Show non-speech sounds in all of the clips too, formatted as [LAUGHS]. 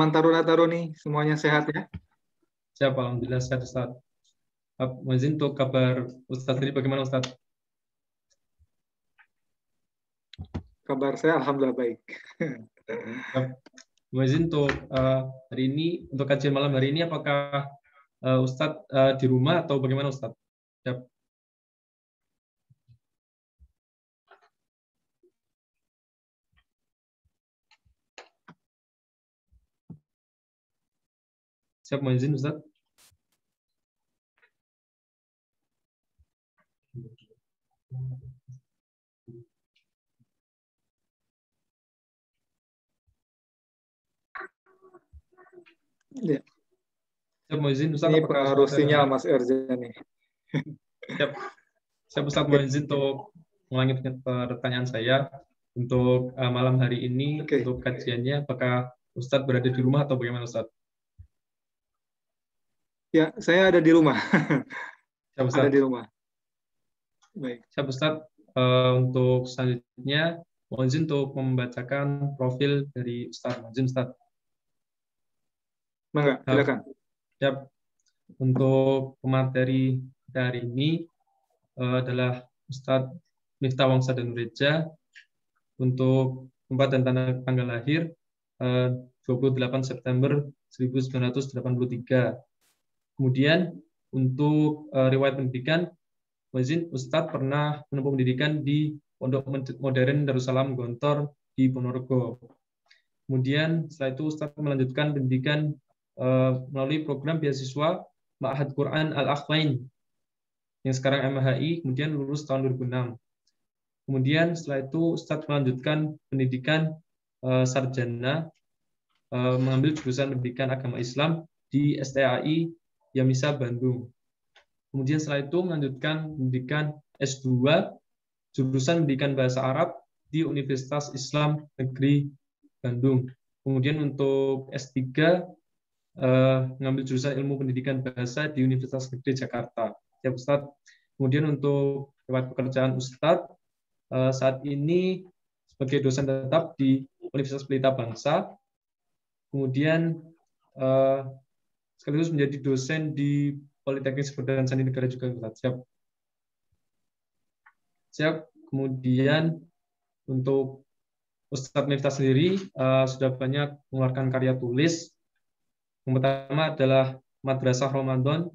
teman taruna taruni semuanya sehat ya? Siap, alhamdulillah sehat Ustaz. Mungkin untuk kabar Ustaz tadi bagaimana Ustaz? Kabar saya alhamdulillah baik. [LAUGHS] Mungkin untuk uh, hari ini untuk kajian malam hari ini apakah uh, eh, Ustadz uh, eh, di rumah atau bagaimana Ustadz? Siap. Siap mau izin Ustaz? Ya. Siap mau izin Ustaz? Ini pengaruh sinyal Mas Erja nih. Siap. Siap Ustaz mau izin untuk melanjutkan pertanyaan saya untuk uh, malam hari ini okay. untuk kajiannya apakah Ustadz berada di rumah atau bagaimana Ustadz? Ya, saya ada di rumah. Ya, [LAUGHS] ada di rumah. Baik. Saya Ustaz, eh, untuk selanjutnya mohon izin untuk membacakan profil dari Ustaz. Mohon izin Ustaz. Mangga, silakan. Siap. Untuk pemateri dari ini eh, adalah Ustaz Miftah Wangsa dan Reja untuk tempat dan tanda tanggal lahir eh, uh, 28 September 1983 Kemudian untuk uh, riwayat pendidikan, Wazin Ustadz pernah menempuh pendidikan di Pondok Modern Darussalam Gontor di Ponorogo. Kemudian setelah itu Ustadz melanjutkan pendidikan uh, melalui program beasiswa Ma'had Quran Al-Akhwain yang sekarang MHI, kemudian lulus tahun 2006. Kemudian setelah itu Ustadz melanjutkan pendidikan uh, sarjana uh, mengambil jurusan pendidikan agama Islam di STAI bisa Bandung. Kemudian setelah itu melanjutkan pendidikan S2 jurusan pendidikan bahasa Arab di Universitas Islam Negeri Bandung. Kemudian untuk S3 eh, jurusan ilmu pendidikan bahasa di Universitas Negeri Jakarta. Ya Ustadz. Kemudian untuk lewat pekerjaan Ustadz eh, saat ini sebagai dosen tetap di Universitas Pelita Bangsa. Kemudian eh, sekaligus menjadi dosen di Politeknik dan Sandi Negara juga siap. Siap. Kemudian untuk Ustadz Miftah sendiri uh, sudah banyak mengeluarkan karya tulis. Yang pertama adalah Madrasah Ramadan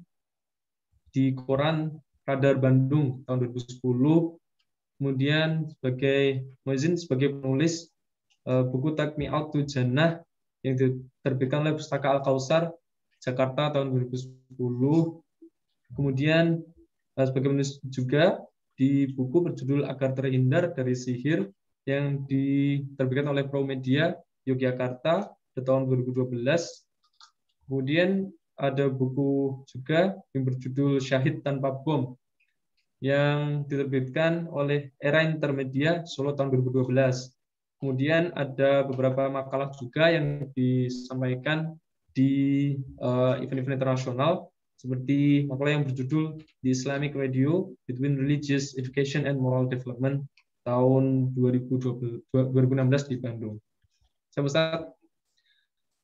di koran Radar Bandung tahun 2010. Kemudian sebagai Muizin sebagai penulis uh, buku Take Me Out Jannah yang diterbitkan oleh Pustaka Al Kausar Jakarta tahun 2010. Kemudian eh, sebagai menulis juga di buku berjudul Agar Terhindar dari Sihir yang diterbitkan oleh Pro Media Yogyakarta di tahun 2012. Kemudian ada buku juga yang berjudul Syahid Tanpa Bom yang diterbitkan oleh Era Intermedia Solo tahun 2012. Kemudian ada beberapa makalah juga yang disampaikan di eh, event-event internasional seperti makalah yang berjudul The Islamic Radio Between Religious Education and Moral Development tahun 2012, 2016 di Bandung. Saya besar. uh,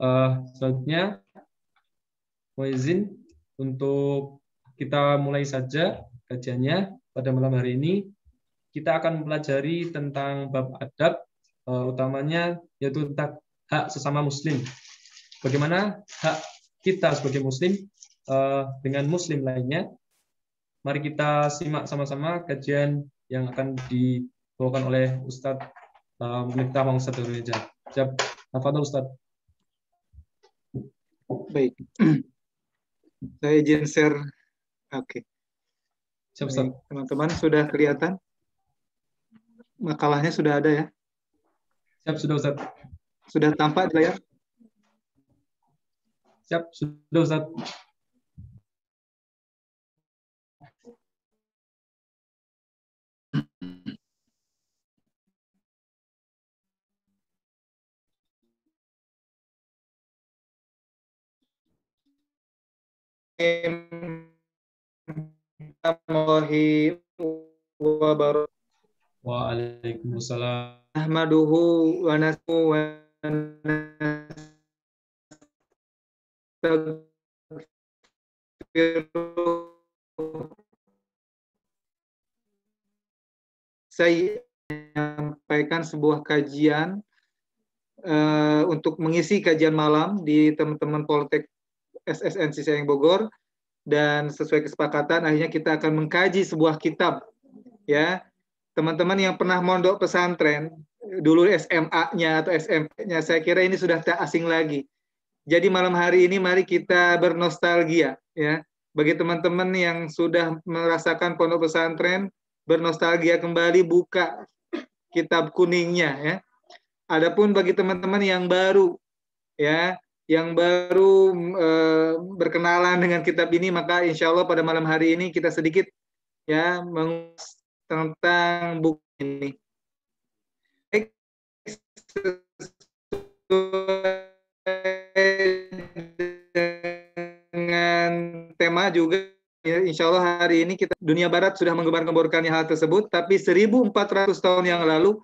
eh, selanjutnya mau izin untuk kita mulai saja kajiannya pada malam hari ini. Kita akan mempelajari tentang bab adab, uh, utamanya yaitu tentang hak sesama muslim Bagaimana hak kita sebagai muslim eh, dengan muslim lainnya? Mari kita simak sama-sama kajian yang akan dibawakan oleh Ustadz eh, Miftah Wangsa Indonesia. Siap, Nafadol Ustadz. Baik. [CLEARS THROAT] Saya izin share. Oke. Okay. Siap, Ustadz. Teman-teman, sudah kelihatan? Makalahnya sudah ada ya? Siap, sudah Ustadz. Sudah tampak di layar? Siap, sudah Ustaz. warahmatullahi Waalaikumsalam. Ahmaduhu wa nasu wa nasu saya menyampaikan sebuah kajian uh, untuk mengisi kajian malam di teman-teman Poltek SSN Cisayang Bogor dan sesuai kesepakatan akhirnya kita akan mengkaji sebuah kitab ya teman-teman yang pernah mondok pesantren dulu SMA-nya atau SMP-nya saya kira ini sudah tak asing lagi jadi malam hari ini mari kita bernostalgia ya. Bagi teman-teman yang sudah merasakan pondok pesantren, bernostalgia kembali buka kitab kuningnya ya. Adapun bagi teman-teman yang baru ya, yang baru e, berkenalan dengan kitab ini maka insya Allah pada malam hari ini kita sedikit ya tentang buku ini. sesuai dengan tema juga ya, insya Allah hari ini kita dunia barat sudah menggembar gemborkan hal tersebut tapi 1400 tahun yang lalu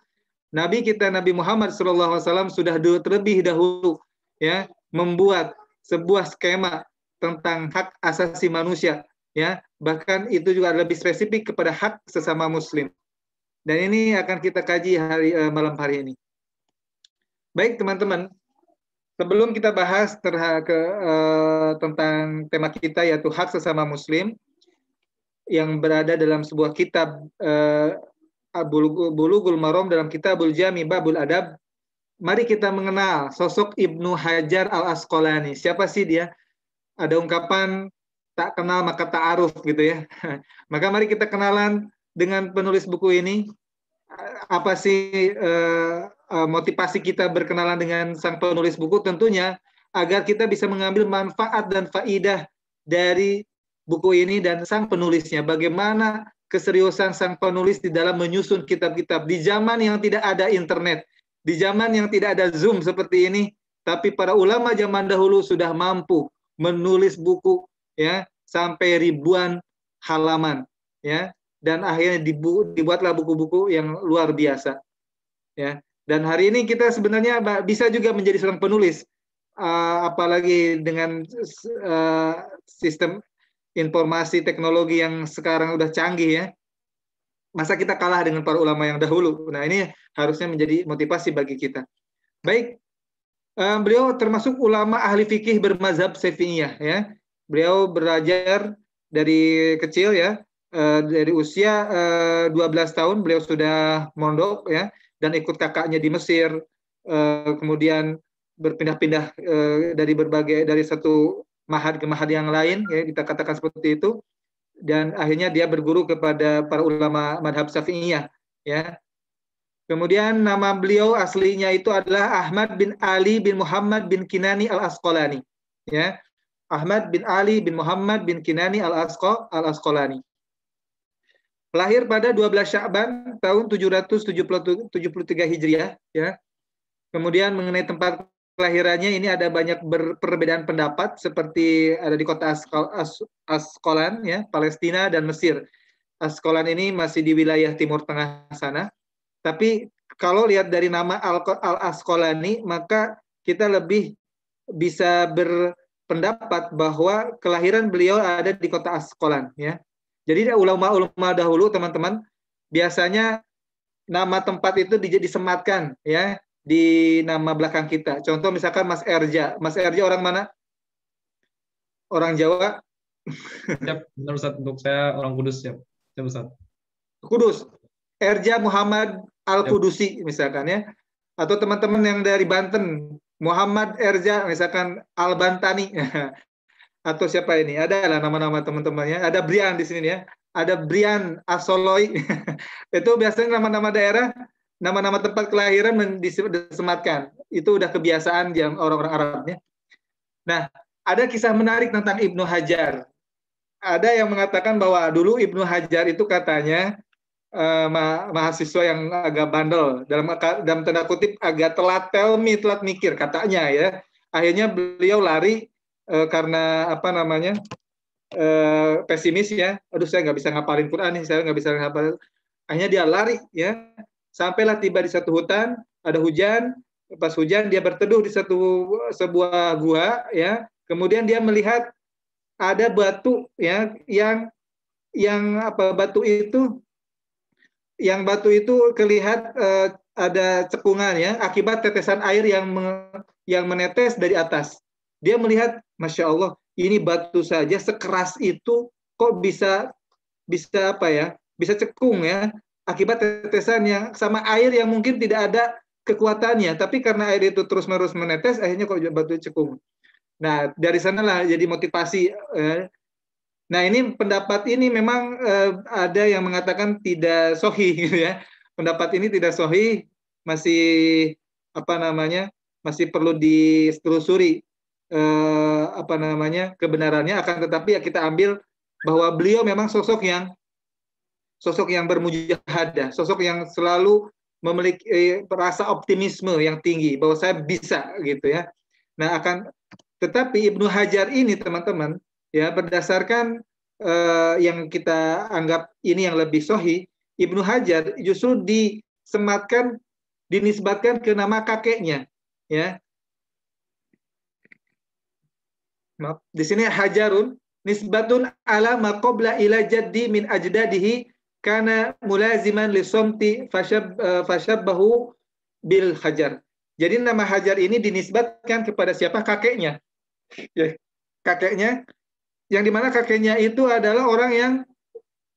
Nabi kita Nabi Muhammad SAW sudah terlebih dahulu ya membuat sebuah skema tentang hak asasi manusia ya bahkan itu juga lebih spesifik kepada hak sesama muslim dan ini akan kita kaji hari eh, malam hari ini baik teman-teman Sebelum kita bahas terha- ke, uh, tentang tema kita yaitu hak sesama muslim yang berada dalam sebuah kitab uh, Bulughul Maram dalam kitab Abul Jami Babul Adab mari kita mengenal sosok Ibnu Hajar Al-Asqalani. Siapa sih dia? Ada ungkapan tak kenal maka tak aruf gitu ya. [LAUGHS] maka mari kita kenalan dengan penulis buku ini apa sih eh, Eh, motivasi kita berkenalan dengan sang penulis buku tentunya agar kita bisa mengambil manfaat dan faidah dari buku ini dan sang penulisnya. Bagaimana keseriusan sang penulis di dalam menyusun kitab-kitab di zaman yang tidak ada internet, di zaman yang tidak ada Zoom seperti ini, tapi para ulama zaman dahulu sudah mampu menulis buku ya sampai ribuan halaman ya dan akhirnya dibu dibuatlah buku-buku yang luar biasa ya dan hari ini kita sebenarnya bisa juga menjadi seorang penulis, uh, apalagi dengan uh, sistem informasi teknologi yang sekarang sudah canggih ya. Masa kita kalah dengan para ulama yang dahulu? Nah ini harusnya menjadi motivasi bagi kita. Baik, uh, beliau termasuk ulama ahli fikih bermazhab Syafi'iyah ya. Beliau belajar dari kecil ya, uh, dari usia uh, 12 tahun beliau sudah mondok ya dan ikut kakaknya di Mesir, eh, kemudian berpindah-pindah eh, dari berbagai dari satu mahad ke mahad yang lain, ya, kita katakan seperti itu, dan akhirnya dia berguru kepada para ulama madhab syafi'iyah, ya. Kemudian nama beliau aslinya itu adalah Ahmad bin Ali bin Muhammad bin Kinani al Asqalani, ya. Ahmad bin Ali bin Muhammad bin Kinani al Asqalani. Lahir pada 12 Sya'ban tahun 773 Hijriah ya. Kemudian mengenai tempat kelahirannya ini ada banyak perbedaan pendapat seperti ada di kota Askolan As, Askolan ya, Palestina dan Mesir. Askolan ini masih di wilayah Timur Tengah sana. Tapi kalau lihat dari nama Al-Askolani maka kita lebih bisa berpendapat bahwa kelahiran beliau ada di kota Askolan ya jadi ulama-ulama dahulu teman-teman biasanya nama tempat itu disematkan ya di nama belakang kita. Contoh misalkan Mas Erja. Mas Erja orang mana? Orang Jawa? [LAUGHS] Siap, benar Ustaz. Untuk saya orang Kudus, siap. Siap Ustaz. Kudus. Erja Muhammad Al-Kudusi misalkan ya. Atau teman-teman yang dari Banten, Muhammad Erja misalkan Al-Bantani. [LAUGHS] atau siapa ini? Ada lah nama-nama teman-temannya. Ada Brian di sini ya. Ada Brian Asoloi. [LAUGHS] itu biasanya nama-nama daerah, nama-nama tempat kelahiran disematkan. Itu udah kebiasaan yang orang-orang Arabnya. Nah, ada kisah menarik tentang Ibnu Hajar. Ada yang mengatakan bahwa dulu Ibnu Hajar itu katanya eh, ma mahasiswa yang agak bandel dalam dalam tanda kutip agak telat telmi telat mikir katanya ya. Akhirnya beliau lari uh, karena apa namanya uh, pesimis ya, aduh saya nggak bisa ngapalin Quran nih, saya nggak bisa ngapalin. Akhirnya dia lari ya, sampailah tiba di satu hutan, ada hujan, pas hujan dia berteduh di satu sebuah gua ya, kemudian dia melihat ada batu ya yang yang apa batu itu yang batu itu kelihat uh, ada cekungan ya akibat tetesan air yang me, yang menetes dari atas. Dia melihat Masya Allah, ini batu saja sekeras itu kok bisa bisa apa ya? Bisa cekung ya akibat tetesan yang sama air yang mungkin tidak ada kekuatannya, tapi karena air itu terus-menerus menetes, akhirnya kok batu cekung. Nah, dari sanalah jadi motivasi. Eh. Nah, ini pendapat ini memang eh, ada yang mengatakan tidak sohi, gitu ya. Pendapat ini tidak sohi, masih apa namanya, masih perlu ditelusuri eh, apa namanya kebenarannya akan tetapi ya kita ambil bahwa beliau memang sosok yang sosok yang bermujahadah, sosok yang selalu memiliki eh, rasa optimisme yang tinggi bahwa saya bisa gitu ya. Nah, akan tetapi Ibnu Hajar ini teman-teman ya berdasarkan eh, yang kita anggap ini yang lebih sohi, Ibnu Hajar justru disematkan dinisbatkan ke nama kakeknya ya. maaf, di sini hajarun nisbatun ala maqabla ila jaddi min ajdadihi karena mulaziman li somti fashab, eh, fashabahu bil hajar. Jadi nama hajar ini dinisbatkan kepada siapa kakeknya. Ya, kakeknya yang dimana kakeknya itu adalah orang yang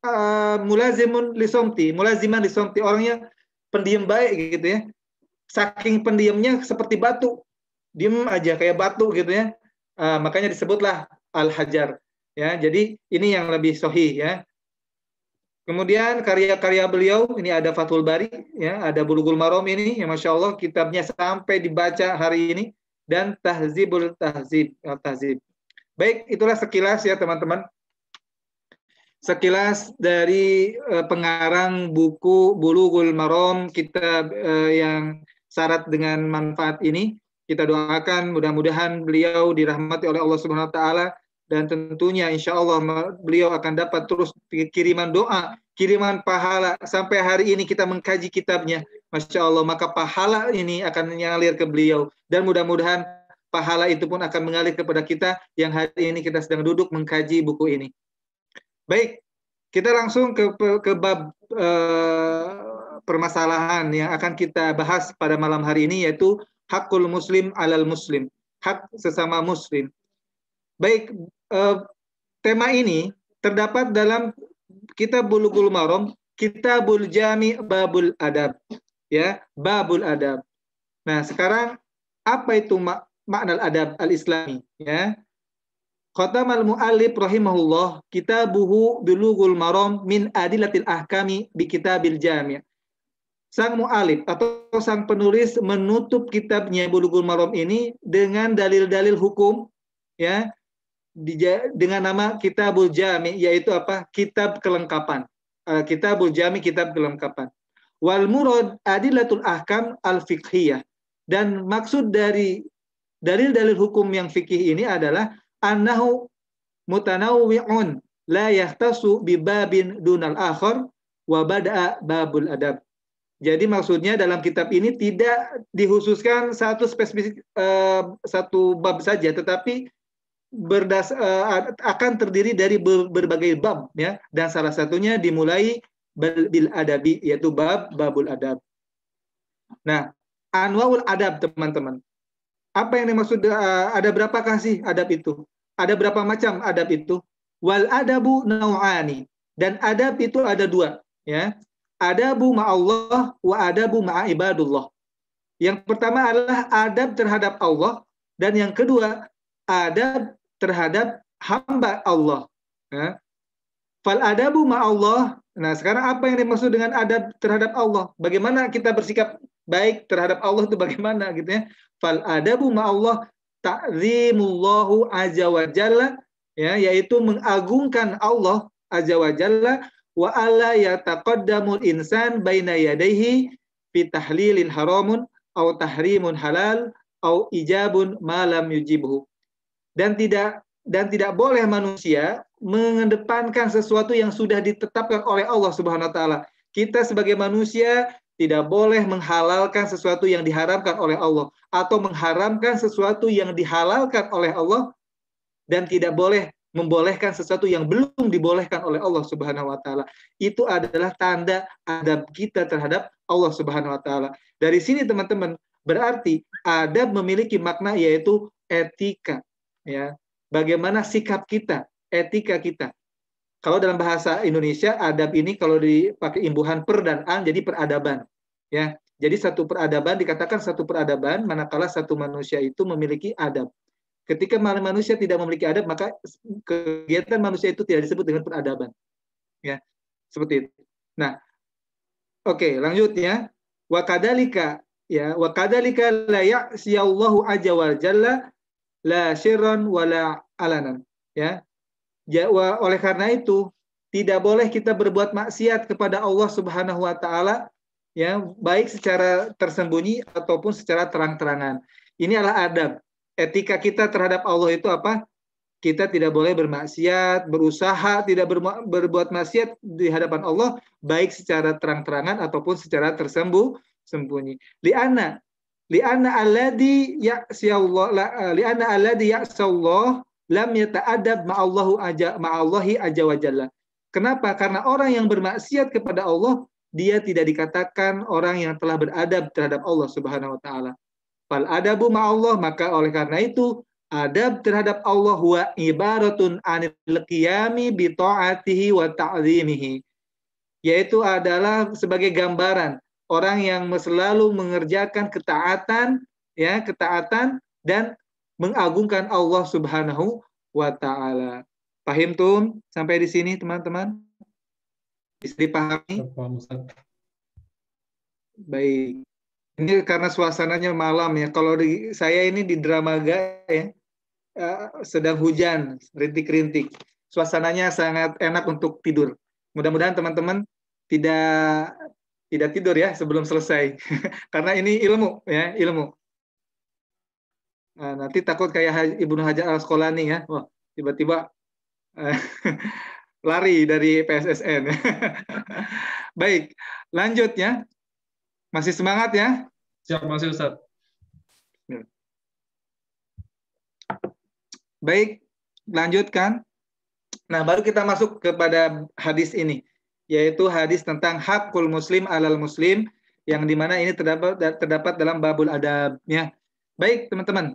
uh, mulazimun lisomti, somti, mulaziman lisomti somti, orang pendiam baik gitu ya. Saking pendiamnya seperti batu. Diem aja kayak batu gitu ya uh, makanya disebutlah al-hajar ya jadi ini yang lebih sohi ya kemudian karya-karya beliau ini ada Fatul Bari ya ada Bulughul Marom ini ya masya Allah kitabnya sampai dibaca hari ini dan Tahzibul Tahzib Tahzib baik itulah sekilas ya teman-teman sekilas dari uh, pengarang buku Bulughul Marom kitab uh, yang syarat dengan manfaat ini kita doakan mudah-mudahan beliau dirahmati oleh Allah Subhanahu wa taala dan tentunya insya Allah beliau akan dapat terus kiriman doa, kiriman pahala sampai hari ini kita mengkaji kitabnya. Masya Allah, maka pahala ini akan mengalir ke beliau dan mudah-mudahan pahala itu pun akan mengalir kepada kita yang hari ini kita sedang duduk mengkaji buku ini. Baik, kita langsung ke ke bab eh, permasalahan yang akan kita bahas pada malam hari ini yaitu hakul muslim alal muslim, hak sesama muslim. Baik, eh, tema ini terdapat dalam kitab Bulughul Maram, Kitabul Jami Babul Adab. Ya, Babul Adab. Nah, sekarang apa itu mak makna adab al-islami, ya? Khatamal mu'allif rahimahullah kitabuhu bulughul maram min adilatil ahkami bi kitabil jami' sang mu'alib atau sang penulis menutup kitabnya Bulughul Maram ini dengan dalil-dalil hukum ya dengan nama Kitabul Jami yaitu apa? Kitab kelengkapan. Eh, kitabul Jami kitab kelengkapan. Wal murad adilatul ahkam al fiqhiyah. Dan maksud dari dalil-dalil hukum yang fikih ini adalah annahu mutanawwi'un la yahtasu bi babin dunal akhar wa bada'a babul adab jadi maksudnya dalam kitab ini tidak dihususkan satu spesifik eh, satu bab saja, tetapi berdas eh, akan terdiri dari berbagai bab ya dan salah satunya dimulai bil adabi yaitu bab babul adab. Nah, anwaul adab teman-teman. Apa yang dimaksud uh, ada berapa kasih adab itu? Ada berapa macam adab itu? Wal adabu nau'ani dan adab itu ada dua ya. Ada adabu Allah, wa adabu ibadullah. Yang pertama adalah adab terhadap Allah dan yang kedua adab terhadap hamba Allah. Ya. Fal adabu Allah. Nah, sekarang apa yang dimaksud dengan adab terhadap Allah? Bagaimana kita bersikap baik terhadap Allah itu bagaimana gitu ya? Fal adabu Allah ta'zimullahu azza wa jalla ya yaitu mengagungkan Allah azza wa jalla wa alla yataqaddamul insan baina yadayhi fi tahlilin haramun au tahrimun halal au ijabun malam yujibhu dan tidak dan tidak boleh manusia mengedepankan sesuatu yang sudah ditetapkan oleh Allah Subhanahu wa taala. Kita sebagai manusia tidak boleh menghalalkan sesuatu yang diharamkan oleh Allah atau mengharamkan sesuatu yang dihalalkan oleh Allah dan tidak boleh membolehkan sesuatu yang belum dibolehkan oleh Allah Subhanahu wa taala. Itu adalah tanda adab kita terhadap Allah Subhanahu wa taala. Dari sini teman-teman, berarti adab memiliki makna yaitu etika, ya. Bagaimana sikap kita, etika kita. Kalau dalam bahasa Indonesia adab ini kalau dipakai imbuhan per dan an jadi peradaban, ya. Jadi satu peradaban dikatakan satu peradaban manakala satu manusia itu memiliki adab. Ketika manusia tidak memiliki adab, maka kegiatan manusia itu tidak disebut dengan peradaban. Ya, seperti itu. Nah, oke, okay, lanjut ya. Wa kadalika ya, wa kadalika la ya'siyallahu aja wa jalla la wa la alanan. Ya. ya wa, oleh karena itu, tidak boleh kita berbuat maksiat kepada Allah Subhanahu wa taala ya baik secara tersembunyi ataupun secara terang-terangan. Ini adalah adab etika kita terhadap Allah itu apa? Kita tidak boleh bermaksiat, berusaha tidak berbuat maksiat di hadapan Allah baik secara terang-terangan ataupun secara tersembuh sembunyi. Li'anna liana alladhi ya'siyallah eh, li'anna alladhi ya'sallah lam ma ma'allahu aja ma'allahi aja wajalla. Kenapa? Karena orang yang bermaksiat kepada Allah dia tidak dikatakan orang yang telah beradab terhadap Allah Subhanahu wa taala. Fal adabu Allah maka oleh karena itu, adab terhadap Allah wa ibaratun anil qiyami bi ta'atihi wa ta'zimihi. Yaitu adalah sebagai gambaran orang yang selalu mengerjakan ketaatan, ya ketaatan dan mengagungkan Allah Subhanahu wa taala. Paham tuh sampai di sini teman-teman? Bisa dipahami? Baik. Ini karena suasananya malam ya. Kalau di, saya ini di Dramaga ya, uh, sedang hujan, rintik-rintik. Suasananya sangat enak untuk tidur. Mudah-mudahan teman-teman tidak tidak tidur ya sebelum selesai. [LAUGHS] karena ini ilmu ya, ilmu. Nah, nanti takut kayak ibu Hajar Al-Asqalani ya. Wah, tiba-tiba eh, [LAUGHS] lari dari PSSN. [LAUGHS] Baik, lanjutnya Masih semangat ya? Siap masih Ustaz. Ya. Baik, lanjutkan. Nah, baru kita masuk kepada hadis ini, yaitu hadis tentang hakul muslim alal muslim, yang dimana ini terdapat terdapat dalam babul adabnya. Baik, teman-teman.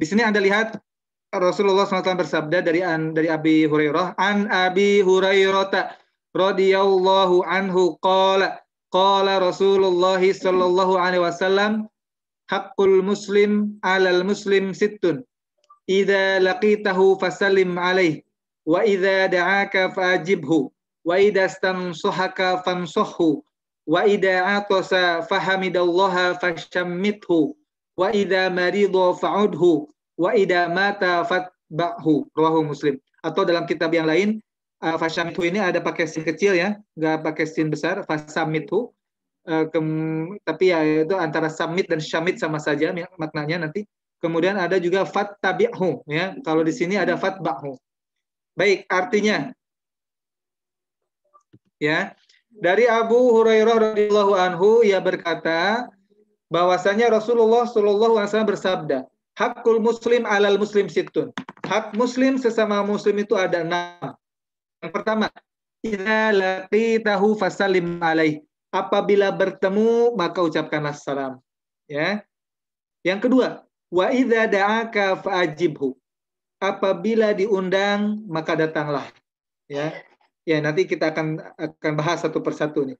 Di sini Anda lihat Rasulullah SAW bersabda dari an, dari Abi Hurairah, an Abi Hurairah radhiyallahu anhu qala Qala Rasulullah sallallahu alaihi wasallam hakul muslim alal muslim sittun. Idza laqitahu fasallim alaih wa idza da'aka fajibhu wa idza stansahaka famsahhu wa idza atasa fahamidallaha fashammithu wa idza maridu fa'udhu wa idza mata fatba'hu rawahu muslim atau dalam kitab yang lain uh, eh, itu ini ada pakai sin kecil ya, nggak pakai sin besar. Fasamit itu, uh, eh, tapi ya itu antara summit dan syamit sama saja maknanya nanti. Kemudian ada juga fat tabi'hu ya. Kalau di sini ada fat ba'hu. Baik, artinya ya. Dari Abu Hurairah radhiyallahu anhu ia berkata bahwasanya Rasulullah shallallahu alaihi wasallam bersabda, "Hakul muslim alal muslim situn." Hak muslim sesama muslim itu ada enam. Yang pertama, idza laqitahu fasallim alaih. Apabila bertemu maka ucapkanlah salam. Ya. Yang kedua, wa idza da'aka fa'ajibhu. Apabila diundang maka datanglah. Ya. Ya, nanti kita akan akan bahas satu persatu nih.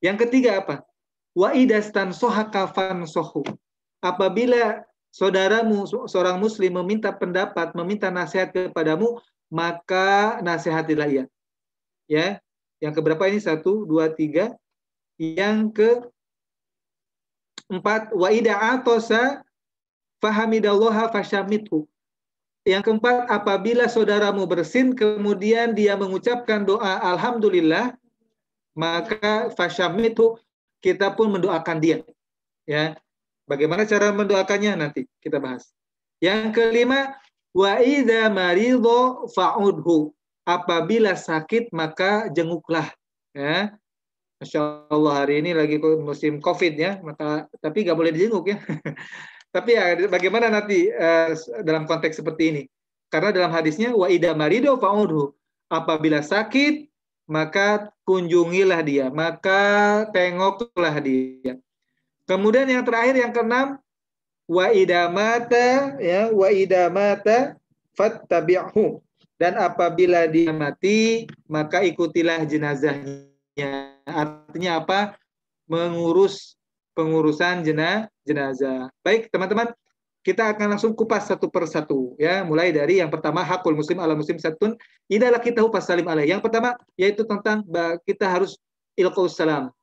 Yang ketiga apa? Wa idastan sohaka sohu. Apabila saudaramu seorang muslim meminta pendapat, meminta nasihat kepadamu, maka nasihatilah ia. Ya, yang keberapa ini satu, dua, tiga. Yang ke empat, wa ida atosa fahamidallaha fashamitu. Yang keempat, apabila saudaramu bersin, kemudian dia mengucapkan doa Alhamdulillah, maka fashamitu, kita pun mendoakan dia. Ya, Bagaimana cara mendoakannya nanti kita bahas. Yang kelima, Wa idza maridho fa'udhu. Apabila sakit maka jenguklah. Ya. Masya Allah hari ini lagi musim COVID ya, maka tapi nggak boleh dijenguk ya. [LAUGHS] tapi ya bagaimana nanti uh, dalam konteks seperti ini? Karena dalam hadisnya wa ida marido fa'udhu. Apabila sakit maka kunjungilah dia, maka tengoklah dia. Kemudian yang terakhir yang keenam wa idamata ya wa idamata fattabi'hu dan apabila dia mati maka ikutilah jenazahnya artinya apa mengurus pengurusan jenazah jenazah baik teman-teman kita akan langsung kupas satu per satu ya mulai dari yang pertama hakul muslim ala muslim satun idalah kita hupas salim alaih yang pertama yaitu tentang kita harus ilqaus salam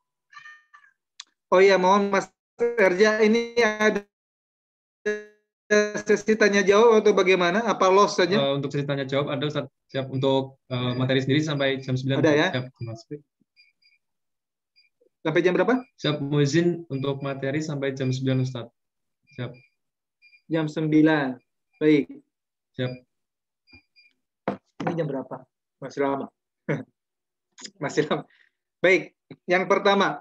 oh ya mohon mas kerja ini ada sesi tanya jawab atau bagaimana? Apa los saja? Uh, untuk sesi tanya jawab ada Ustaz. Siap untuk uh, materi sendiri sampai jam 9. Ada ya? Siap, sampai jam berapa? Siap muzin untuk materi sampai jam 9 Ustaz. Siap. Jam 9. Baik. Siap. Ini jam berapa? Masih lama. [LAUGHS] Masih lama. Baik, yang pertama.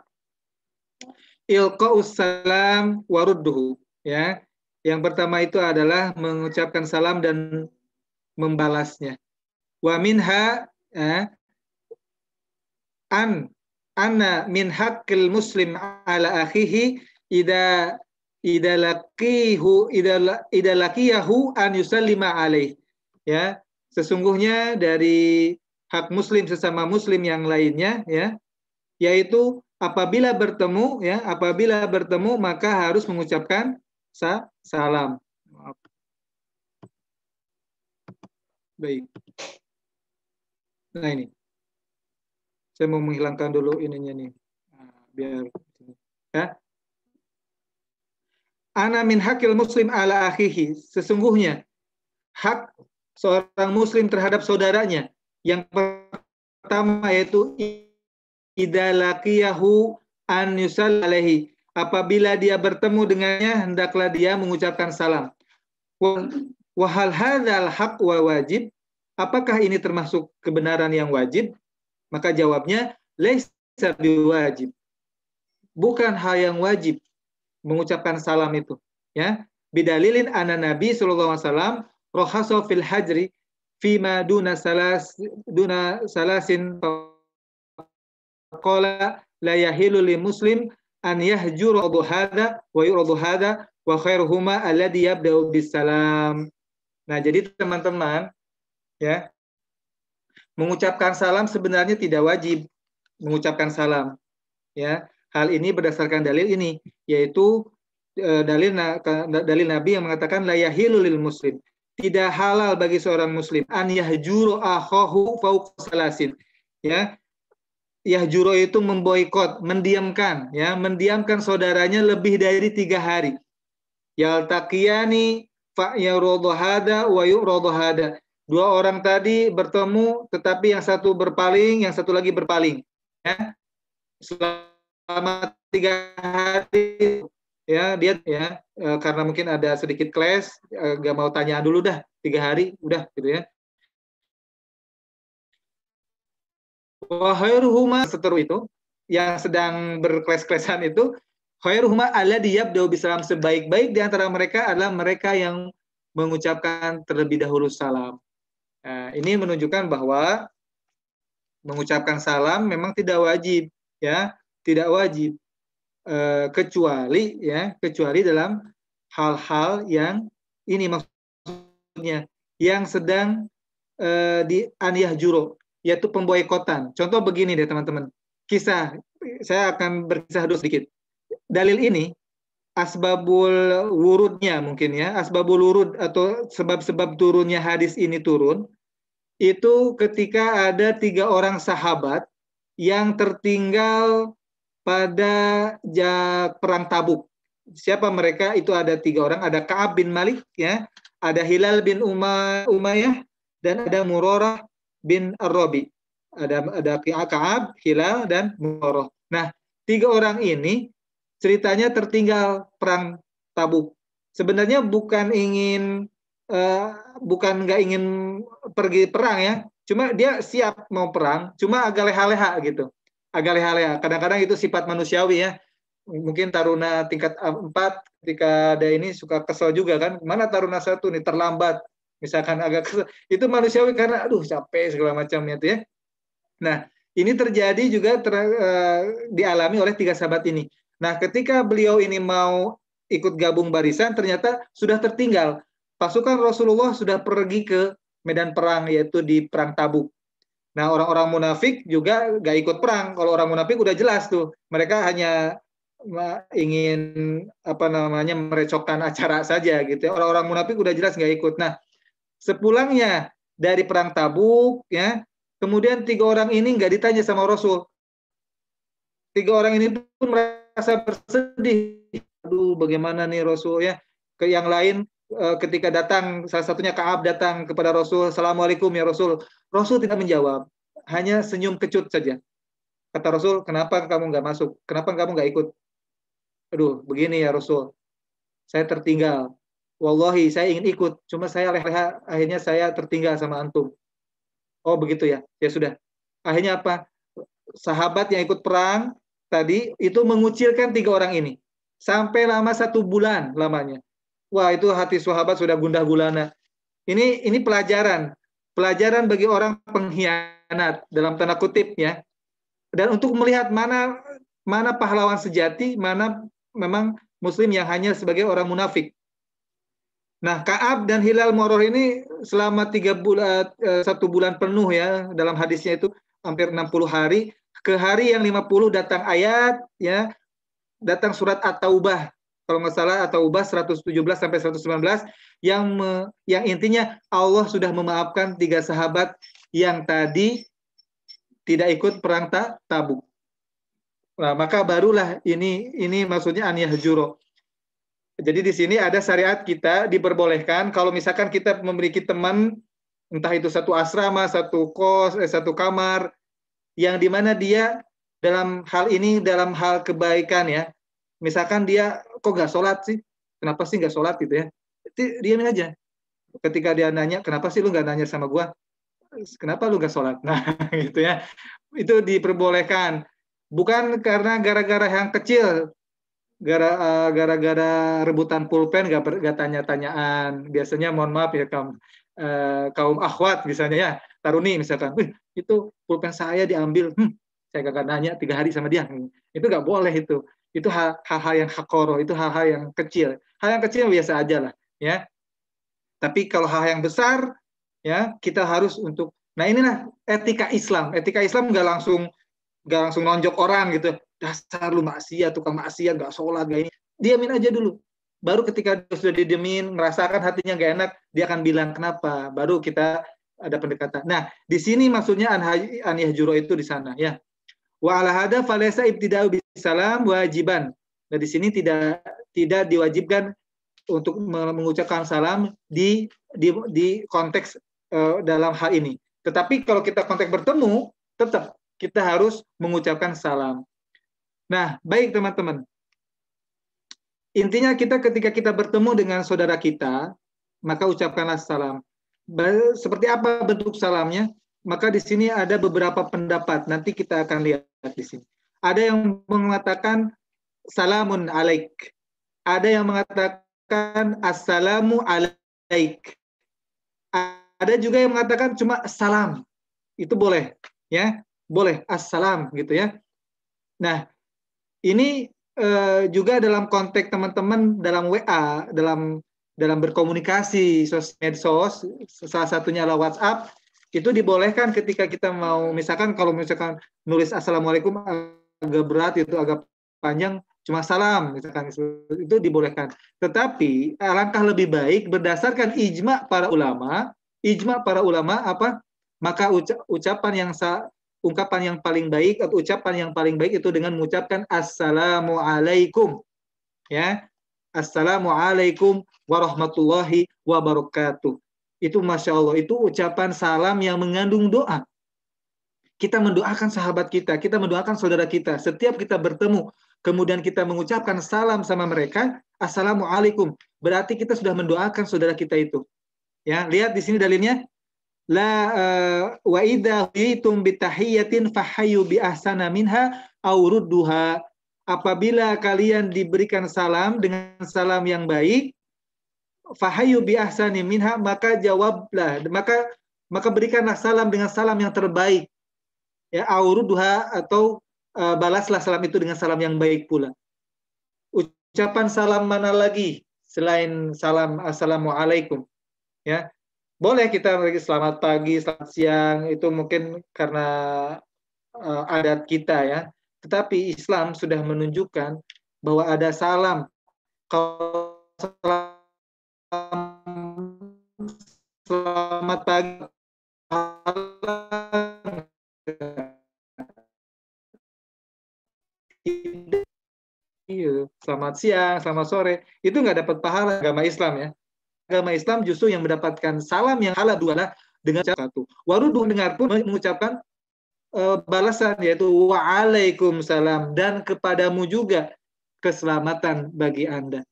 Ilqa'us salam warudduhu, ya yang pertama itu adalah mengucapkan salam dan membalasnya. Wa minha eh, an anna min haqqil muslim ala akhihi ida idalakihu idalakiyahu an yusallima alaih. Ya, sesungguhnya dari hak muslim sesama muslim yang lainnya ya yaitu apabila bertemu ya apabila bertemu maka harus mengucapkan sa salam. Baik. Nah ini. Saya mau menghilangkan dulu ininya nih. Ah, biar ya. Ana min hakil muslim ala akhihi. Sesungguhnya hak seorang muslim terhadap saudaranya yang pertama yaitu idalakiyahu an yusallalahi Apabila dia bertemu dengannya, hendaklah dia mengucapkan salam. Wahal hadal hak wa wajib? Apakah ini termasuk kebenaran yang wajib? Maka jawabnya, laisa wajib. Bukan hal yang wajib mengucapkan salam itu. Ya, bidalilin anak Nabi Shallallahu alaihi wasallam rohaso fil hajri fima duna salas duna salasin qala la yahilu li muslim an adu hada wa yuradu hada wa khairuhuma alladhi yabda'u bisalam. Nah, jadi teman-teman ya mengucapkan salam sebenarnya tidak wajib mengucapkan salam. Ya, hal ini berdasarkan dalil ini yaitu e, dalil dalil Nabi yang mengatakan la yahilu lil muslim. Tidak halal bagi seorang muslim an yahjuru akhahu fauq salasin. Ya, Yahjuro itu memboikot, mendiamkan, ya, mendiamkan saudaranya lebih dari tiga hari. Yaltakiyani fa'yarodohada wa yu'rodohada. Dua orang tadi bertemu, tetapi yang satu berpaling, yang satu lagi berpaling. Ya. Selama tiga hari, ya dia ya eh, karena mungkin ada sedikit kelas, eh, gak mau tanya dulu dah tiga hari, udah gitu ya. wa khairuhuma seteru itu yang sedang berkles-klesan itu Allah diab doa bisalam sebaik-baik di antara mereka adalah mereka yang mengucapkan terlebih dahulu salam. Nah, ini menunjukkan bahwa mengucapkan salam memang tidak wajib ya, tidak wajib e, kecuali ya, kecuali dalam hal-hal yang ini maksudnya yang sedang e, di aniyah juro yaitu pemboikotan. Contoh begini deh teman-teman. Kisah saya akan berkisah dulu sedikit. Dalil ini asbabul wurudnya mungkin ya, asbabul wurud atau sebab-sebab turunnya hadis ini turun itu ketika ada tiga orang sahabat yang tertinggal pada perang Tabuk. Siapa mereka? Itu ada tiga orang. Ada Kaab bin Malik, ya, ada Hilal bin Umayyah, dan ada Murorah bin ar Ada ada Ka'ab, Hilal dan Murrah. Nah, tiga orang ini ceritanya tertinggal perang Tabuk. Sebenarnya bukan ingin uh, bukan nggak ingin pergi perang ya, cuma dia siap mau perang, cuma agak leha-leha gitu. Agak leha-leha. Kadang-kadang itu sifat manusiawi ya. Mungkin taruna tingkat 4 eh, ketika ada ini suka kesel juga kan, mana taruna satu nih terlambat, misalkan agak kesel, itu manusiawi karena aduh capek segala macamnya tuh ya. Nah, ini terjadi juga ter, uh, dialami oleh tiga sahabat ini. Nah, ketika beliau ini mau ikut gabung barisan ternyata sudah tertinggal. Pasukan Rasulullah sudah pergi ke medan perang yaitu di perang Tabuk. Nah, orang-orang munafik juga gak ikut perang. Kalau orang munafik udah jelas tuh, mereka hanya ingin apa namanya merecokkan acara saja gitu. Ya. Orang-orang munafik udah jelas gak ikut. Nah, sepulangnya dari perang Tabuk ya kemudian tiga orang ini nggak ditanya sama Rasul tiga orang ini pun merasa bersedih aduh bagaimana nih Rasul ya ke yang lain eh, ketika datang salah satunya Kaab datang kepada Rasul assalamualaikum ya Rasul Rasul tidak menjawab hanya senyum kecut saja kata Rasul kenapa kamu nggak masuk kenapa kamu nggak ikut aduh begini ya Rasul saya tertinggal wallahi saya ingin ikut, cuma saya leha, akhirnya saya tertinggal sama antum. Oh begitu ya, ya sudah. Akhirnya apa? Sahabat yang ikut perang tadi itu mengucilkan tiga orang ini. Sampai lama satu bulan lamanya. Wah itu hati sahabat sudah gundah gulana. Ini ini pelajaran. Pelajaran bagi orang pengkhianat dalam tanda kutip ya. Dan untuk melihat mana mana pahlawan sejati, mana memang muslim yang hanya sebagai orang munafik. Nah, Kaab dan Hilal Moroh ini selama tiga bulan eh, satu bulan penuh ya dalam hadisnya itu hampir 60 hari. Ke hari yang 50 datang ayat ya, datang surat At-Taubah. Kalau nggak salah At-Taubah 117 sampai 119 yang me, yang intinya Allah sudah memaafkan tiga sahabat yang tadi tidak ikut perang tak Tabuk. Nah, maka barulah ini ini maksudnya an yahjuro jadi di sini ada syariat kita diperbolehkan kalau misalkan kita memiliki teman entah itu satu asrama, satu kos, eh, satu kamar yang di mana dia dalam hal ini dalam hal kebaikan ya. Misalkan dia kok gak sholat sih, kenapa sih gak sholat gitu ya? dia Diamin aja. Ketika dia nanya, kenapa sih lu gak nanya sama gua? Kenapa lu gak sholat? [LAUGHS] Nah, gitu ya. Itu diperbolehkan. Bukan karena gara-gara yang kecil, gara eh, gara-gara rebutan pulpen gak, ber, gak tanya-tanyaan biasanya mohon maaf ya kaum eh, kaum akhwat misalnya ya taruni misalkan itu pulpen saya diambil hm, saya gak nanya tiga hari sama dia hmm, itu gak boleh itu itu hal-hal yang hakoro itu hal-hal yang kecil hal yang kecil biasa aja lah ya tapi kalau hal yang besar ya kita harus untuk nah inilah etika Islam etika Islam gak langsung gak langsung nonjok orang gitu dasar lu maksiat, tukang maksiat, gak sholat, gak ini. Diamin aja dulu. Baru ketika sudah didemin, merasakan hatinya gak enak, dia akan bilang kenapa. Baru kita ada pendekatan. Nah, di sini maksudnya an juro itu di sana ya. Wa ala hada falesa ibtida'u bisalam wajiban. Nah, di sini tidak tidak diwajibkan untuk mengucapkan salam di di, di konteks uh, dalam hal ini. Tetapi kalau kita konteks bertemu, tetap kita harus mengucapkan salam. Nah, baik teman-teman. Intinya kita ketika kita bertemu dengan saudara kita, maka ucapkanlah salam. Seperti apa bentuk salamnya? Maka di sini ada beberapa pendapat. Nanti kita akan lihat di sini. Ada yang mengatakan salamun alaik. Ada yang mengatakan assalamu alaik. Ada juga yang mengatakan cuma salam. Itu boleh, ya. Boleh assalam gitu ya. Nah, ini uh, juga dalam konteks teman-teman dalam WA, dalam dalam berkomunikasi medsos, salah satunya adalah WhatsApp, itu dibolehkan ketika kita mau misalkan kalau misalkan nulis assalamualaikum agak berat itu agak panjang cuma salam misalkan itu dibolehkan tetapi alangkah lebih baik berdasarkan ijma para ulama ijma para ulama apa maka uca ucapan yang ungkapan yang paling baik atau ucapan yang paling baik itu dengan mengucapkan assalamualaikum ya assalamualaikum warahmatullahi wabarakatuh itu masya Allah itu ucapan salam yang mengandung doa kita mendoakan sahabat kita kita mendoakan saudara kita setiap kita bertemu kemudian kita mengucapkan salam sama mereka assalamualaikum berarti kita sudah mendoakan saudara kita itu ya lihat di sini dalilnya la eh, wa idza huyitum bitahiyatin fahayu bi ahsana minha aw rudduha apabila kalian diberikan salam dengan salam yang baik fahayu bi ahsani minha maka jawablah maka maka berikanlah salam dengan salam yang terbaik ya aw rudduha atau uh, balaslah salam itu dengan salam yang baik pula ucapan salam mana lagi selain salam assalamualaikum ya boleh kita lagi selamat pagi, selamat siang itu mungkin karena uh, adat kita ya. Tetapi Islam sudah menunjukkan bahwa ada salam. Kalau salam selamat pagi iya, selamat siang, selamat sore, itu nggak dapat pahala agama Islam ya agama Islam justru yang mendapatkan salam yang halal dua lah dengan satu. Warudu dengar pun mengucapkan e, balasan yaitu waalaikumsalam dan kepadamu juga keselamatan bagi Anda.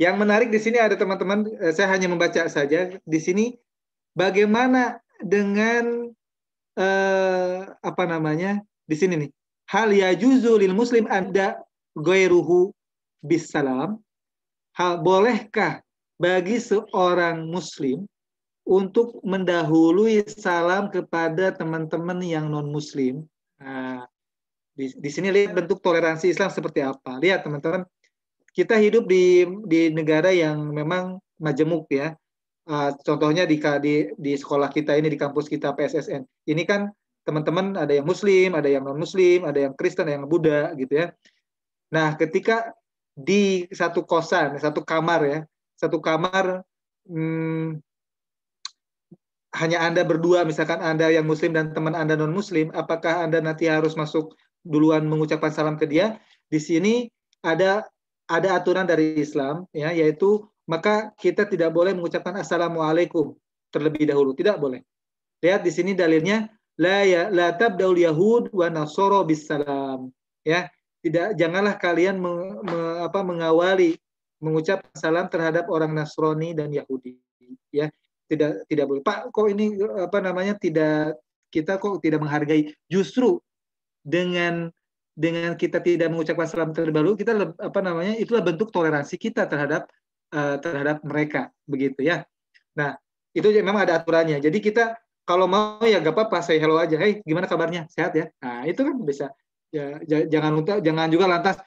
Yang menarik di sini ada teman-teman, eh, saya hanya membaca saja di sini bagaimana dengan eh, apa namanya di sini nih hal ya juzulil muslim anda goiruhu bisalam hal bolehkah bagi seorang muslim untuk mendahului salam kepada teman-teman yang non-muslim. Nah, di, di sini lihat bentuk toleransi Islam seperti apa. Lihat teman-teman, kita hidup di di negara yang memang majemuk ya. Uh, contohnya di, di di sekolah kita ini di kampus kita PSSN. Ini kan teman-teman ada yang muslim, ada yang non-muslim, ada yang Kristen, ada yang Buddha gitu ya. Nah, ketika di satu kosan, satu kamar ya, satu kamar hmm, hanya Anda berdua, misalkan Anda yang muslim dan teman Anda non-muslim, apakah Anda nanti harus masuk duluan mengucapkan salam ke dia? Di sini ada ada aturan dari Islam ya yaitu maka kita tidak boleh mengucapkan assalamualaikum terlebih dahulu, tidak boleh. Lihat di sini dalilnya la ya la tabdaul yahud wa nasoro bisalam. Ya, tidak janganlah kalian me, me, apa, mengawali mengucap salam terhadap orang Nasrani dan Yahudi ya tidak tidak boleh Pak kok ini apa namanya tidak kita kok tidak menghargai justru dengan dengan kita tidak mengucapkan salam terbaru kita apa namanya itulah bentuk toleransi kita terhadap uh, terhadap mereka begitu ya nah itu memang ada aturannya jadi kita kalau mau ya gak apa-apa saya hello aja hei gimana kabarnya sehat ya nah itu kan bisa ya jangan jangan juga lantas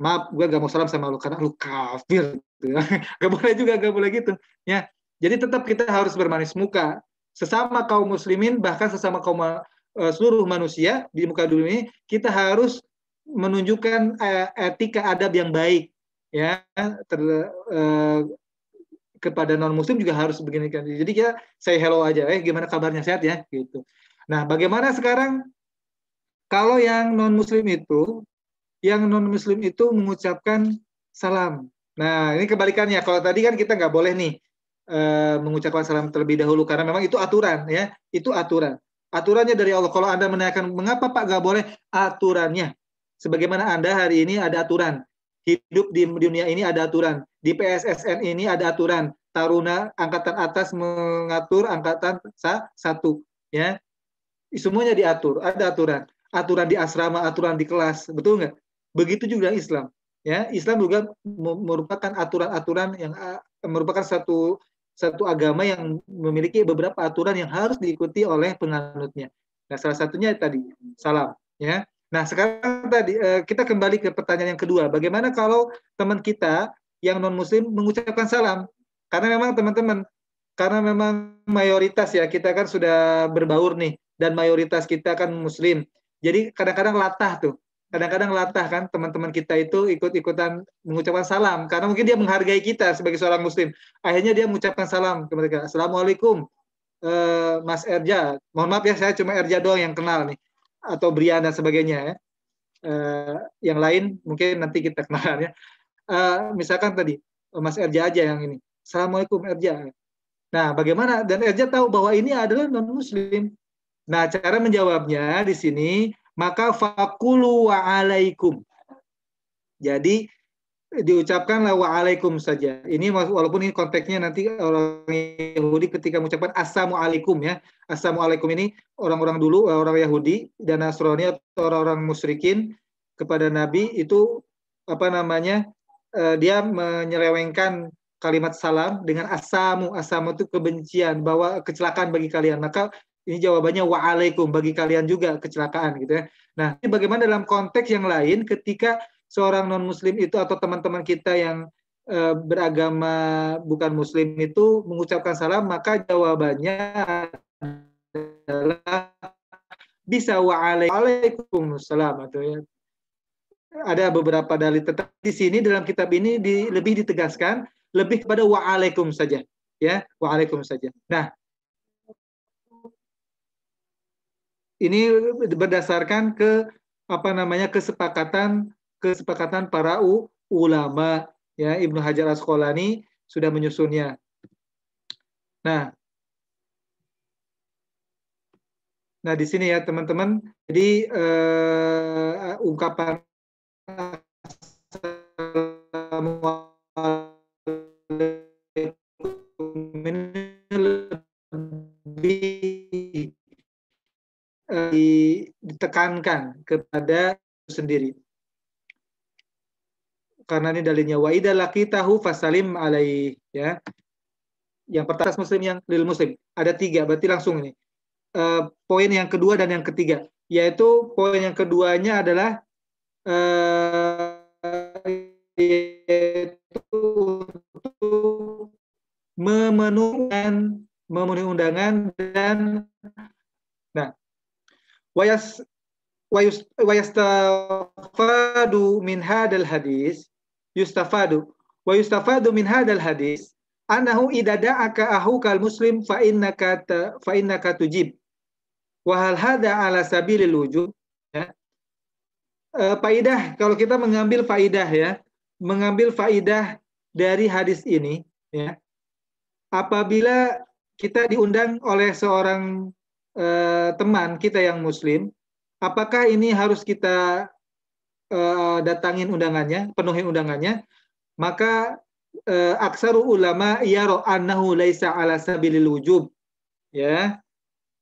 maaf gue gak mau salam sama lu karena lu kafir gitu. Ya. [LAUGHS] gak boleh juga gak boleh gitu ya jadi tetap kita harus bermanis muka sesama kaum muslimin bahkan sesama kaum uh, seluruh manusia di muka dunia ini kita harus menunjukkan uh, etika adab yang baik ya ter, uh, kepada non muslim juga harus begini kan jadi ya saya hello aja eh gimana kabarnya sehat ya gitu nah bagaimana sekarang kalau yang non muslim itu yang non-muslim itu mengucapkan salam. Nah, ini kebalikannya. Kalau tadi kan kita nggak boleh nih e, mengucapkan salam terlebih dahulu karena memang itu aturan ya, itu aturan. Aturannya dari Allah. Kalau Anda menanyakan mengapa Pak nggak boleh, aturannya. Sebagaimana Anda hari ini ada aturan. Hidup di dunia ini ada aturan. Di PSSN ini ada aturan. Taruna angkatan atas mengatur angkatan satu ya. Semuanya diatur, ada aturan. Aturan di asrama, aturan di kelas, betul nggak? Begitu juga Islam. Ya, Islam juga merupakan aturan-aturan yang merupakan satu satu agama yang memiliki beberapa aturan yang harus diikuti oleh penganutnya. Nah, salah satunya tadi salam, ya. Nah, sekarang tadi e, kita kembali ke pertanyaan yang kedua. Bagaimana kalau teman kita yang non muslim mengucapkan salam? Karena memang teman-teman karena memang mayoritas ya kita kan sudah berbaur nih dan mayoritas kita kan muslim. Jadi kadang-kadang latah tuh kadang-kadang latah kan teman-teman kita itu ikut-ikutan mengucapkan salam karena mungkin dia menghargai kita sebagai seorang muslim akhirnya dia mengucapkan salam ke mereka assalamualaikum uh, Mas Erja mohon maaf ya saya cuma Erja doang yang kenal nih atau Brian dan sebagainya ya uh, yang lain mungkin nanti kita kenalan ya uh, misalkan tadi Mas Erja aja yang ini assalamualaikum Erja nah bagaimana dan Erja tahu bahwa ini adalah non muslim nah cara menjawabnya di sini maka fakulu wa alaikum. Jadi diucapkanlah wa alaikum saja. Ini walaupun ini konteksnya nanti orang Yahudi ketika mengucapkan alaikum ya. alaikum ini orang-orang dulu orang Yahudi dan Nasrani atau orang-orang musyrikin kepada Nabi itu apa namanya? Eh, dia menyelewengkan kalimat salam dengan asamu. Asamu itu kebencian, bahwa kecelakaan bagi kalian. Maka ini jawabannya waalaikum bagi kalian juga kecelakaan gitu ya. Nah, ini bagaimana dalam konteks yang lain ketika seorang non muslim itu atau teman-teman kita yang e, beragama bukan muslim itu mengucapkan salam maka jawabannya adalah bisa waalaikum salam atau ya. Ada beberapa dalil tetap di sini dalam kitab ini di, lebih ditegaskan lebih kepada waalaikum saja ya, waalaikum saja. Nah, Ini berdasarkan ke apa namanya kesepakatan kesepakatan para u, ulama ya Ibnu Hajar Asqalani sudah menyusunnya. Nah, Nah, di sini ya teman-teman, jadi uh, ungkapan ditekankan kepada sendiri. Karena ini dalilnya wa idza laqitahu fasalim alai ya. Yang pertama muslim yang lil muslim. Ada tiga berarti langsung ini. Uh, poin yang kedua dan yang ketiga yaitu poin yang keduanya adalah uh, yaitu untuk memenuhi memenuhi undangan dan nah wayas wa yustafadu min hadal hadis yustafadu wa yustafadu min hadal hadis anahu idada idada'aka kal muslim fa innaka ta, fa innaka tujib wa hal hada ala sabilil wujub ya. E, faidah kalau kita mengambil faidah ya mengambil faidah dari hadis ini ya apabila kita diundang oleh seorang e, teman kita yang muslim apakah ini harus kita uh, datangin undangannya, penuhi undangannya, maka uh, eh, aksaru ulama yaro annahu laisa ala sabilil wujub. Ya.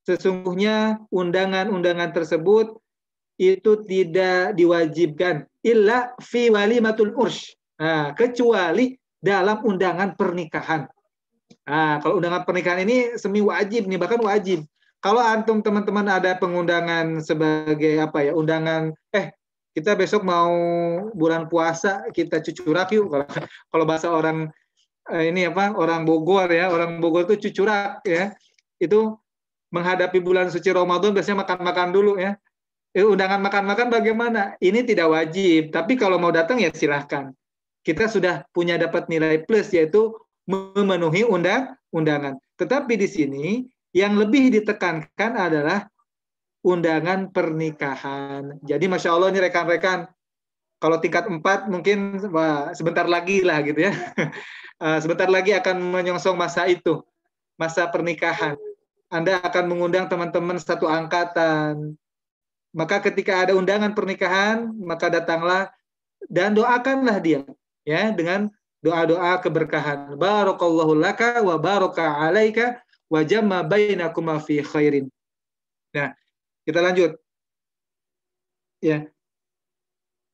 Sesungguhnya undangan-undangan tersebut itu tidak diwajibkan illa fi matul ursh. Nah, kecuali dalam undangan pernikahan. Nah, kalau undangan pernikahan ini semi wajib nih, bahkan wajib kalau antum teman-teman ada pengundangan sebagai apa ya undangan eh kita besok mau bulan puasa kita cucurak yuk kalau kalau bahasa orang eh, ini apa orang Bogor ya orang Bogor itu cucurak ya itu menghadapi bulan suci Ramadan biasanya makan-makan dulu ya eh, undangan makan-makan bagaimana ini tidak wajib tapi kalau mau datang ya silahkan kita sudah punya dapat nilai plus yaitu memenuhi undang undangan tetapi di sini yang lebih ditekankan adalah undangan pernikahan. Jadi Masya Allah ini rekan-rekan, kalau tingkat 4 mungkin wah, sebentar lagi lah gitu ya. [LAUGHS] Eh, sebentar lagi akan menyongsong masa itu, masa pernikahan. Anda akan mengundang teman-teman satu angkatan. Maka ketika ada undangan pernikahan, maka datanglah dan doakanlah dia ya dengan doa-doa keberkahan. Barakallahu laka wa baraka alaika Wajah jamma bainakuma fi khairin. Nah, kita lanjut. Ya.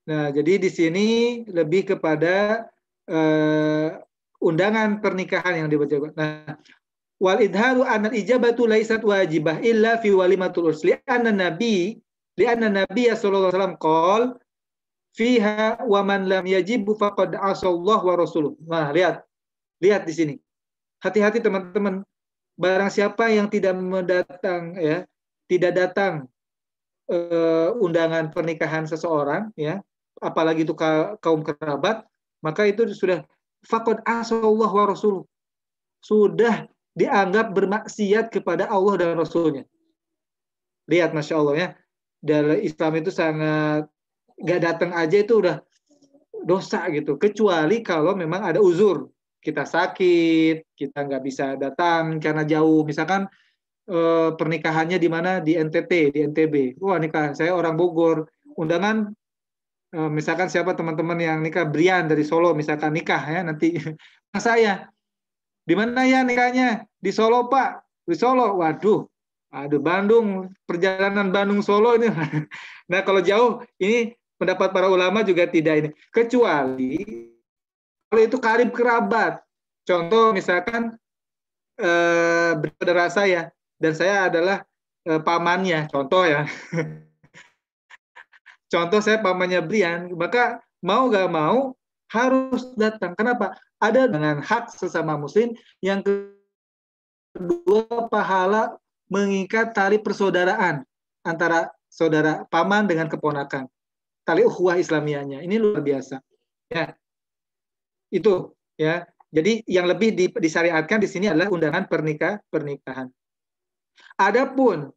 Nah, jadi di sini lebih kepada uh, undangan pernikahan yang dibaca. Nah, wal idharu al ijabatu laisat wajibah illa fi walimatul usli li'anna nabi li'anna nabi ya sallallahu alaihi wasallam qol fiha wa man lam yajib faqad asallahu wa rasuluh nah lihat lihat di sini hati-hati teman-teman barang siapa yang tidak mendatang ya, tidak datang uh, undangan pernikahan seseorang ya, apalagi itu kaum kerabat, maka itu sudah fakod asallahu wa rasul Sudah dianggap bermaksiat kepada Allah dan Rasulnya. Lihat Masya Allah ya, dari Islam itu sangat gak datang aja itu udah dosa gitu. Kecuali kalau memang ada uzur kita sakit, kita nggak bisa datang karena jauh. Misalkan eh, pernikahannya di mana di NTT, di NTB. Wah nikah saya orang Bogor, undangan eh, misalkan siapa teman-teman yang nikah Brian dari Solo misalkan nikah ya nanti [LAUGHS] nah, saya di mana ya nikahnya di Solo Pak di Solo waduh aduh Bandung perjalanan Bandung Solo ini [LAUGHS] nah kalau jauh ini pendapat para ulama juga tidak ini kecuali kalau itu karib kerabat, contoh misalkan eh, bersaudara saya dan saya adalah e, pamannya, contoh ya. [LAUGHS] contoh saya pamannya Brian, maka mau gak mau harus datang. Kenapa? Ada dengan hak sesama muslim yang kedua pahala mengikat tali persaudaraan antara saudara paman dengan keponakan. Tali ukhuwah Islamianya. Ini luar biasa. Ya, itu ya. Jadi yang lebih disyariatkan di sini adalah undangan pernikah pernikahan. Adapun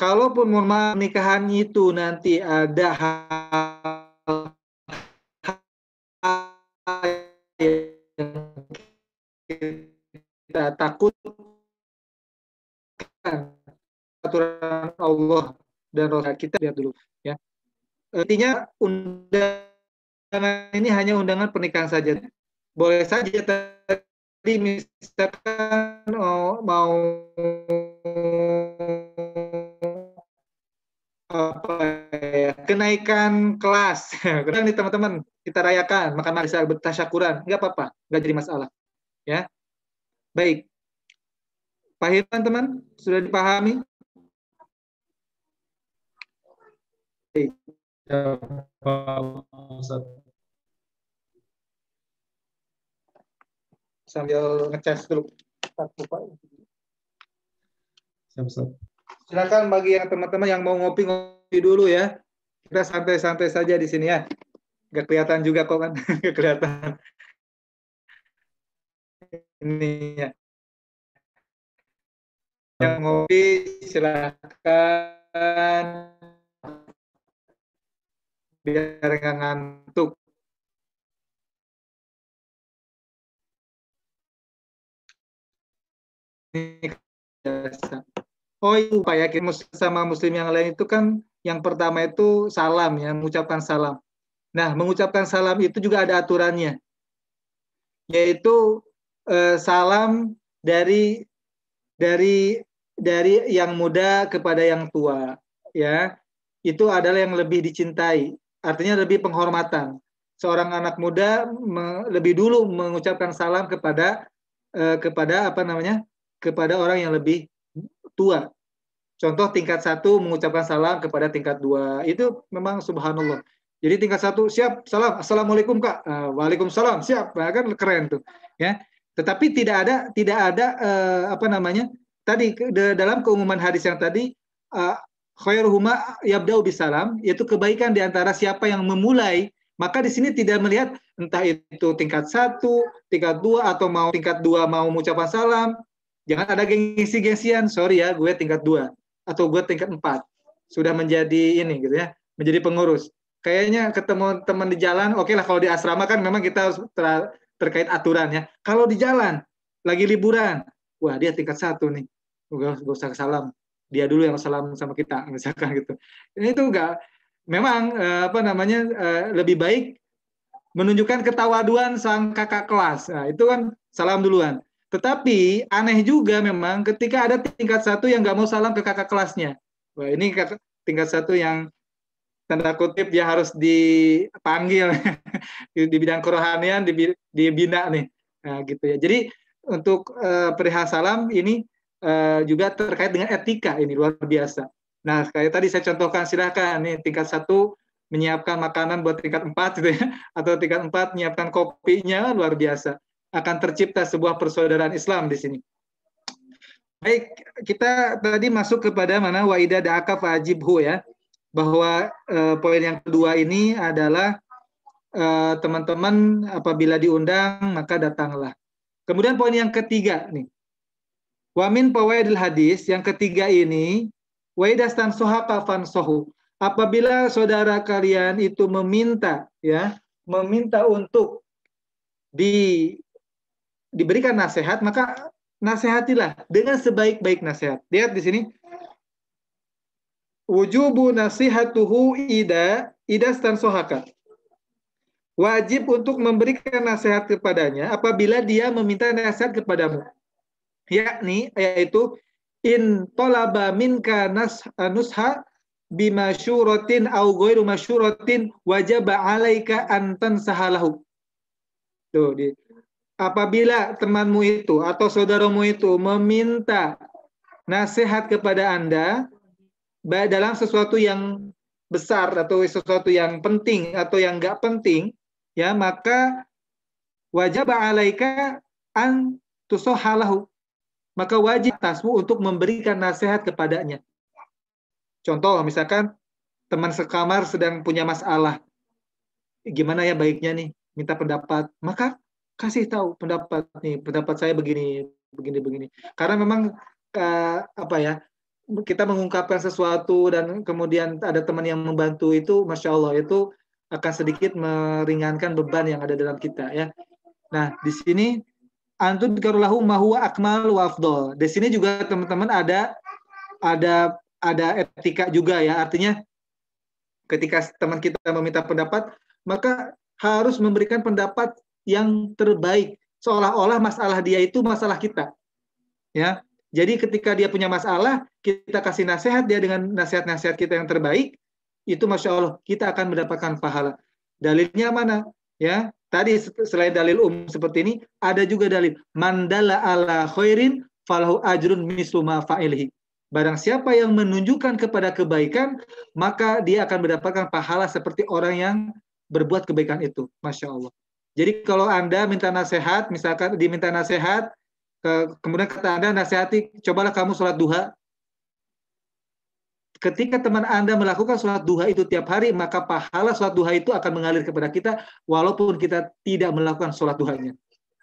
kalaupun pernikahan itu nanti ada hal, hal yang kita takutkan aturan Allah dan Rasul kita lihat dulu ya. Intinya undangan ini hanya undangan pernikahan saja boleh saja tadi misalkan mau, oh, mau apa ya, kenaikan kelas. [LAUGHS] Kurang nih teman-teman, kita rayakan, makan mari saya bertasyakuran. nggak apa-apa, nggak jadi masalah. Ya. Baik. Pak Hirman, teman, sudah dipahami? Baik. Ya, Pak Ustaz. sambil ngecas dulu. Silakan bagi yang teman-teman yang mau ngopi ngopi dulu ya. Kita santai-santai saja di sini ya. Gak kelihatan juga kok kan, [LAUGHS] gak kelihatan. Ini ya. Yang ngopi silakan biar nggak ngantuk. Oh itu Pak ya, sama muslim yang lain itu kan yang pertama itu salam ya, mengucapkan salam. Nah, mengucapkan salam itu juga ada aturannya. Yaitu eh, salam dari dari dari yang muda kepada yang tua ya. Itu adalah yang lebih dicintai, artinya lebih penghormatan. Seorang anak muda lebih dulu mengucapkan salam kepada eh, kepada apa namanya? kepada orang yang lebih tua. Contoh tingkat satu mengucapkan salam kepada tingkat dua itu memang subhanallah. Jadi tingkat satu siap salam assalamualaikum kak, eh, waalaikumsalam siap, nah, kan keren tuh ya. Tetapi tidak ada tidak ada uh, apa namanya tadi de, dalam keumuman hadis yang tadi uh, khairuhuma yabda'u bisalam yaitu kebaikan diantara siapa yang memulai maka di sini tidak melihat entah itu tingkat satu, tingkat dua atau mau tingkat dua mau mengucapkan salam, Jangan ada gengsi-gengsian, sorry ya, gue tingkat dua atau gue tingkat empat sudah menjadi ini gitu ya, menjadi pengurus. Kayaknya ketemu teman di jalan, oke okay lah kalau di asrama kan memang kita harus ter terkait aturan ya. Kalau di jalan lagi liburan, wah dia tingkat satu nih, gue gak usah salam, dia dulu yang salam sama kita [LAUGHS] misalkan gitu. Ini tuh enggak, memang eh, apa namanya eh, lebih baik menunjukkan ketawaduan sang kakak kelas. Nah, itu kan salam duluan. Tetapi aneh juga memang ketika ada tingkat satu yang nggak mau salam ke kakak kelasnya. Wah ini tingkat satu yang tanda kutip dia harus dipanggil [LAUGHS] di, bidang kerohanian dibina nih. Nah, gitu ya. Jadi untuk uh, perihal salam ini uh, juga terkait dengan etika ini luar biasa. Nah, kayak tadi saya contohkan silahkan nih tingkat satu menyiapkan makanan buat tingkat empat gitu ya [LAUGHS] atau tingkat empat menyiapkan kopinya luar biasa akan tercipta sebuah persaudaraan Islam di sini. Baik, kita tadi masuk kepada mana waida da'aka fa'ajibhu ya. Bahwa eh, poin yang kedua ini adalah eh, teman-teman apabila diundang maka datanglah. Kemudian poin yang ketiga nih. Wamin pawaidil hadis yang ketiga ini waidastan stan fan sohu. Apabila saudara kalian itu meminta ya, meminta untuk di diberikan nasihat, maka nasihatilah dengan sebaik-baik nasihat. Lihat di sini. Wujubu nasihatuhu ida ida stan sohaka. Wajib untuk memberikan nasihat kepadanya apabila dia meminta nasihat kepadamu. Yakni, yaitu, in tolaba minka nas, nusha bimasyuratin au ghairu masyuratin wajaba alaika antan sahalahu. Tuh, di, apabila temanmu itu atau saudaramu itu meminta nasihat kepada Anda dalam sesuatu yang besar atau sesuatu yang penting atau yang enggak penting, ya maka wajib alaika an tusohalahu. Maka wajib tasmu untuk memberikan nasihat kepadanya. Contoh misalkan teman sekamar sedang punya masalah. Gimana ya baiknya nih minta pendapat. Maka kasih tahu pendapat nih pendapat saya begini begini begini karena memang uh, apa ya kita mengungkapkan sesuatu dan kemudian ada teman yang membantu itu masya Allah itu akan sedikit meringankan beban yang ada dalam kita ya nah di sini antun karulahu mahuwa akmal wafdol di sini juga teman-teman ada ada ada etika juga ya artinya ketika teman kita meminta pendapat maka harus memberikan pendapat yang terbaik. Seolah-olah masalah dia itu masalah kita. Ya. Jadi ketika dia punya masalah, kita kasih nasihat dia dengan nasihat-nasihat kita yang terbaik, itu masya Allah kita akan mendapatkan pahala. Dalilnya mana? Ya, tadi selain dalil umum seperti ini, ada juga dalil mandala ala khairin falahu ajrun misluma fa'ilhi fa'ilihi. Barang siapa yang menunjukkan kepada kebaikan, maka dia akan mendapatkan pahala seperti orang yang berbuat kebaikan itu. Masya Allah. Jadi kalau Anda minta nasihat, misalkan diminta nasihat, kemudian kata Anda nasihati, cobalah kamu sholat duha. Ketika teman Anda melakukan sholat duha itu tiap hari, maka pahala sholat duha itu akan mengalir kepada kita, walaupun kita tidak melakukan sholat duhanya.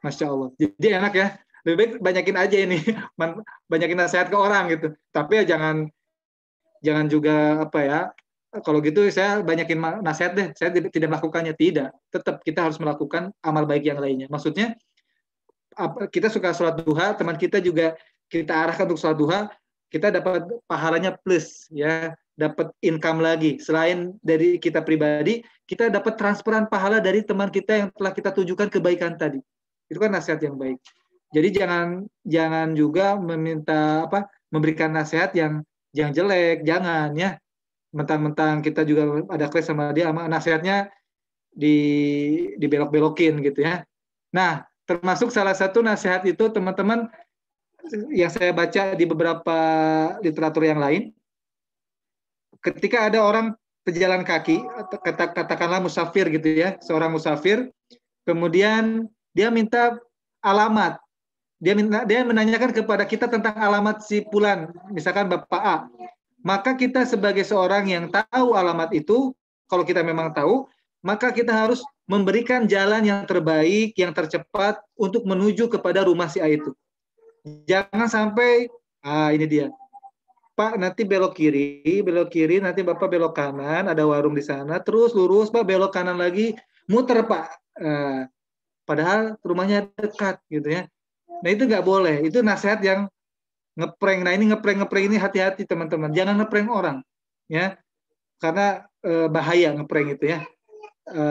Masya Allah. Jadi enak ya. Lebih baik banyakin aja ini, [LAUGHS] banyakin nasihat ke orang gitu. Tapi ya jangan jangan juga apa ya Eh, kalau gitu saya banyakin nasihat deh, saya tidak, melakukannya. Tidak, tetap kita harus melakukan amal baik yang lainnya. Maksudnya, kita suka sholat duha, teman kita juga kita arahkan untuk sholat duha, kita dapat pahalanya plus, ya dapat income lagi. Selain dari kita pribadi, kita dapat transferan pahala dari teman kita yang telah kita tunjukkan kebaikan tadi. Itu kan nasihat yang baik. Jadi jangan jangan juga meminta apa memberikan nasihat yang yang jelek, jangan ya mentang-mentang kita juga ada clash sama dia sama nasihatnya di belok belokin gitu ya. Nah, termasuk salah satu nasihat itu teman-teman yang saya baca di beberapa literatur yang lain ketika ada orang pejalan kaki katakanlah musafir gitu ya, seorang musafir kemudian dia minta alamat dia minta dia menanyakan kepada kita tentang alamat si pulan misalkan bapak A maka kita sebagai seorang yang tahu alamat itu, kalau kita memang tahu, maka kita harus memberikan jalan yang terbaik, yang tercepat untuk menuju kepada rumah si A itu. Jangan sampai, ah ini dia, Pak nanti belok kiri, belok kiri, nanti Bapak belok kanan, ada warung di sana, terus lurus, Pak belok kanan lagi, muter Pak. Eh, padahal rumahnya dekat gitu ya. Nah itu nggak boleh, itu nasihat yang ngeprank. Nah ini ngeprank ngeprank ini hati-hati teman-teman, jangan ngeprank orang ya karena e, bahaya ngeprank itu ya e,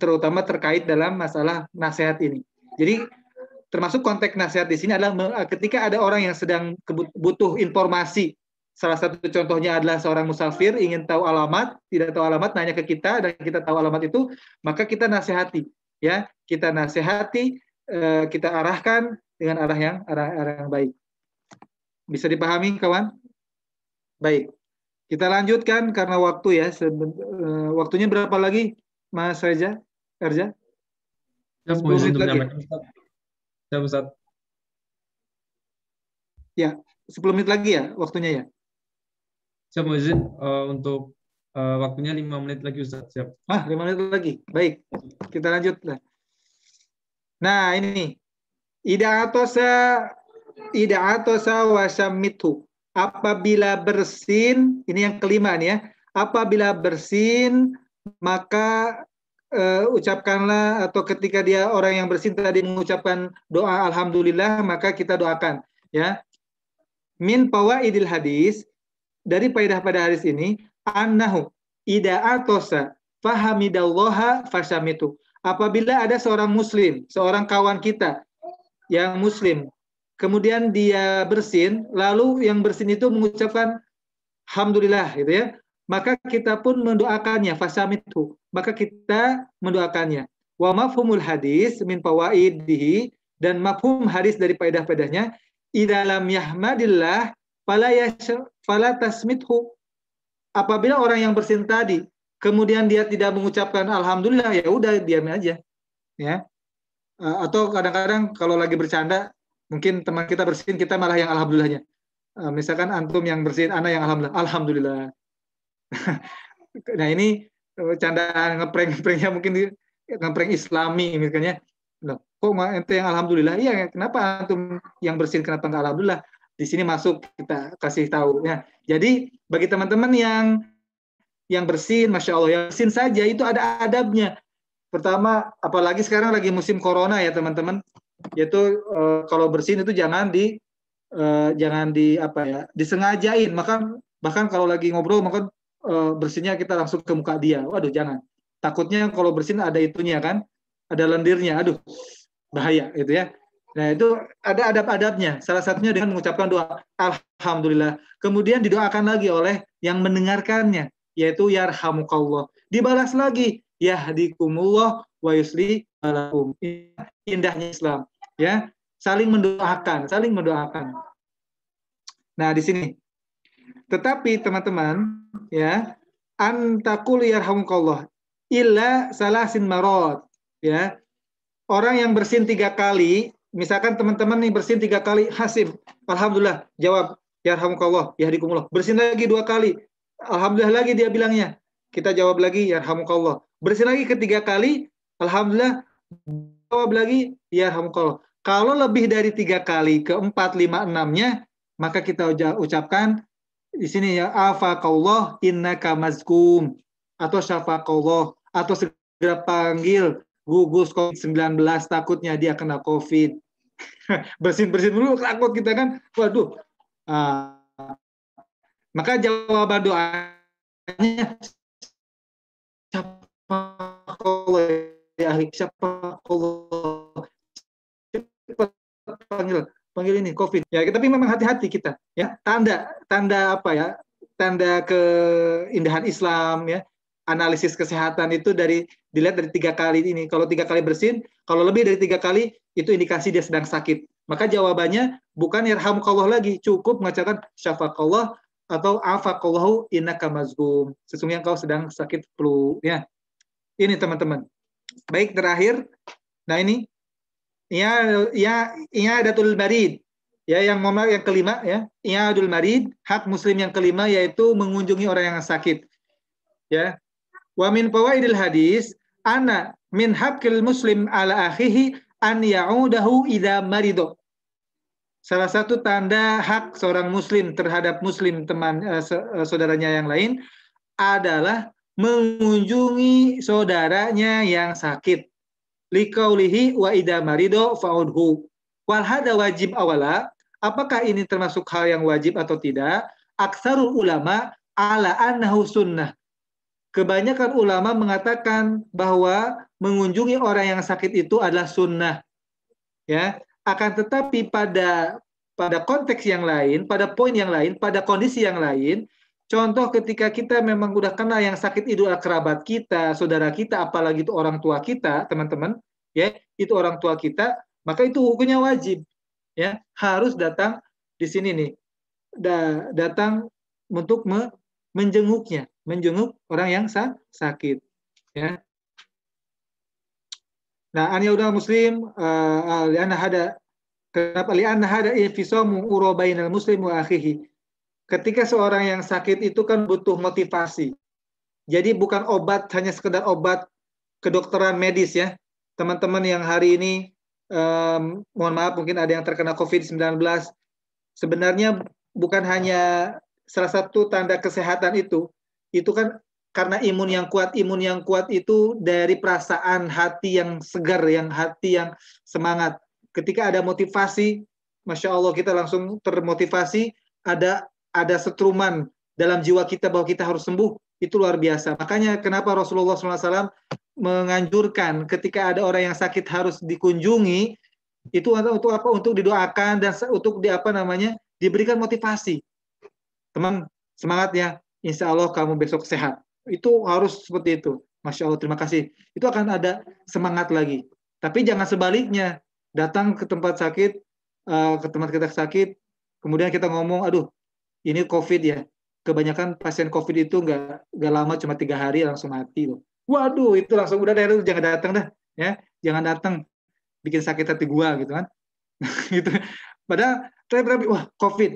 terutama terkait dalam masalah nasihat ini. Jadi termasuk konteks nasihat di sini adalah ketika ada orang yang sedang butuh informasi. Salah satu contohnya adalah seorang musafir ingin tahu alamat, tidak tahu alamat, nanya ke kita dan kita tahu alamat itu, maka kita nasihati, ya kita nasihati, eh, kita arahkan dengan arah yang arah, arah yang baik. Bisa dipahami kawan? Baik. Kita lanjutkan karena waktu ya. Eh, waktunya berapa lagi Mas Reza? Erja? Ya, menit lagi. Ya, Ya, 10 menit lagi ya waktunya ya. Siap Muizin, uh, eh, untuk uh, waktunya 5 menit lagi Ustaz. Siap. Ah, 5 menit lagi. Baik, kita lanjut. Nah, ini. Ida atau saya Ida atosa Apabila bersin, ini yang kelima nih ya. Apabila bersin, maka uh, ucapkanlah atau ketika dia orang yang bersin tadi mengucapkan doa alhamdulillah maka kita doakan ya min pawa idil hadis dari faedah pada hadis ini annahu ida atosa fahamidallaha fasamitu apabila ada seorang muslim seorang kawan kita yang muslim kemudian dia bersin, lalu yang bersin itu mengucapkan Alhamdulillah gitu ya. Maka kita pun mendoakannya, itu. Maka kita mendoakannya. Wa mafhumul hadis min pawaidhi dan mafhum hadis dari faedah-faedahnya idalam yahmadillah fala fala tasmithu. Apabila orang yang bersin tadi kemudian dia tidak mengucapkan alhamdulillah ya udah diamin aja. Ya. Eh, atau kadang-kadang kalau lagi bercanda mungkin teman kita bersihin kita malah yang alhamdulillahnya uh, misalkan antum yang bersihin anak yang alhamdulillah alhamdulillah [LAUGHS] nah ini eh, candaan ngeprank ngepranknya mungkin ngeprank islami misalnya loh kok ente yang alhamdulillah iya kenapa antum yang bersihin kenapa nggak alhamdulillah di sini masuk kita kasih tahu ya jadi bagi teman-teman yang yang bersin masya allah yang bersin saja itu ada adabnya pertama apalagi sekarang lagi musim corona ya teman-teman yaitu e, kalau bersin itu jangan di e, jangan di apa ya disengajain maka bahkan kalau lagi ngobrol maka e, eh, bersinnya kita langsung ke muka dia waduh jangan takutnya kalau bersin ada itunya kan ada lendirnya aduh bahaya gitu ya nah itu ada adab-adabnya salah satunya dengan mengucapkan doa alhamdulillah kemudian didoakan lagi oleh yang mendengarkannya yaitu yarhamukallah dibalas lagi yahdikumullah wa yusli alaum indahnya Islam ya saling mendoakan saling mendoakan nah di sini tetapi teman-teman ya antakul yarhamukallah illa salasin marot ya orang yang bersin tiga kali misalkan teman-teman nih bersin tiga kali hasib alhamdulillah jawab yarhamukallah yahdikumullah bersin lagi dua kali alhamdulillah lagi dia bilangnya kita jawab lagi yarhamukallah bersin lagi ketiga kali alhamdulillah jawab lagi, ya hamkol. Kalau lebih dari tiga kali ke empat, lima, enamnya, maka kita ucapkan di sini ya, kaulah inna kamazkum, atau kaulah atau segera panggil gugus COVID-19 takutnya dia kena COVID. [LAUGHS] Bersin-bersin dulu takut kita kan, waduh. Uh, maka jawab doanya ahli siapa Allah panggil panggil ini covid ya tapi memang hati-hati kita ya tanda tanda apa ya tanda keindahan Islam ya analisis kesehatan itu dari dilihat dari tiga kali ini kalau tiga kali bersin kalau lebih dari tiga kali itu indikasi dia sedang sakit maka jawabannya bukan Allah lagi cukup mengatakan Allah atau afakallahu innaka kamazgum sesungguhnya kau sedang sakit flu ya ini teman-teman Baik, terakhir. Nah ini ya ya ya datul marid, ya yang nomor yang kelima ya ya adul marid hak muslim yang kelima yaitu mengunjungi orang yang sakit ya wa min fawaidil hadis ana min hakil muslim ala akhihi an ya'udahu idza marido salah satu tanda hak seorang muslim terhadap muslim teman eh, eh saudaranya yang lain adalah mengunjungi saudaranya yang sakit. Likaulihi wa idamarido marido faudhu. Walhada wajib awala, apakah ini termasuk hal yang wajib atau tidak? Aksarul ulama ala annahu sunnah. Kebanyakan ulama mengatakan bahwa mengunjungi orang yang sakit itu adalah sunnah. Ya, akan tetapi pada pada konteks yang lain, pada poin yang lain, pada kondisi yang lain, Contoh ketika kita memang udah kenal yang sakit idul kerabat kita, saudara kita, apalagi itu orang tua kita, teman-teman, ya itu orang tua kita, maka itu hukumnya wajib, ya harus datang di sini nih, da datang untuk me menjenguknya, menjenguk orang yang sa sakit, ya. Nah, an yaudal muslim uh, eh, ada hada kenapa li'anna hada infisamu urabainal muslimu muslimu akhihi ketika seorang yang sakit itu kan butuh motivasi. Jadi bukan obat hanya sekedar obat kedokteran medis ya. Teman-teman yang hari ini um, mohon maaf mungkin ada yang terkena COVID-19 sebenarnya bukan hanya salah satu tanda kesehatan itu. Itu kan karena imun yang kuat, imun yang kuat itu dari perasaan hati yang segar, yang hati yang semangat. Ketika ada motivasi, masya Allah kita langsung termotivasi. Ada ada setruman dalam jiwa kita bahwa kita harus sembuh, itu luar biasa. Makanya kenapa Rasulullah SAW menganjurkan ketika ada orang yang sakit harus dikunjungi, itu untuk apa? Untuk didoakan dan untuk di apa namanya diberikan motivasi. Teman, semangat ya. Insya Allah kamu besok sehat. Itu harus seperti itu. Masya Allah, terima kasih. Itu akan ada semangat lagi. Tapi jangan sebaliknya. Datang ke tempat sakit, eh, ke tempat kita sakit, kemudian kita ngomong, aduh ini COVID ya. Kebanyakan pasien COVID itu nggak nggak lama cuma tiga hari langsung mati loh. Waduh, itu langsung udah dari jangan datang dah, ya jangan datang bikin sakit hati gua gitu kan. [LAUGHS] itu Padahal saya berarti wah COVID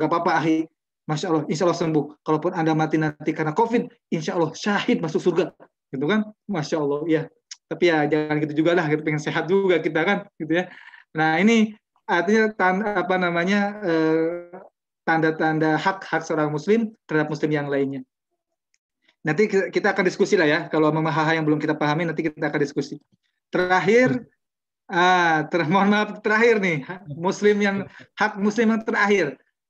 nggak apa-apa ahi. Masya Allah, insya Allah sembuh. Kalaupun Anda mati nanti karena COVID, insya Allah syahid masuk surga. Gitu kan? Masya Allah, ya. Tapi ya jangan gitu juga lah, kita gitu. pengen sehat juga kita kan, gitu ya. Nah ini artinya tan, apa namanya eh, tanda-tanda hak-hak seorang muslim terhadap muslim yang lainnya. Nanti kita akan diskusi lah ya, kalau memang hal-hal yang belum kita pahami nanti kita akan diskusi. Terakhir, hmm. ah, ter [LAUGHS] mohon maaf terakhir nih, muslim yang hak muslim yang terakhir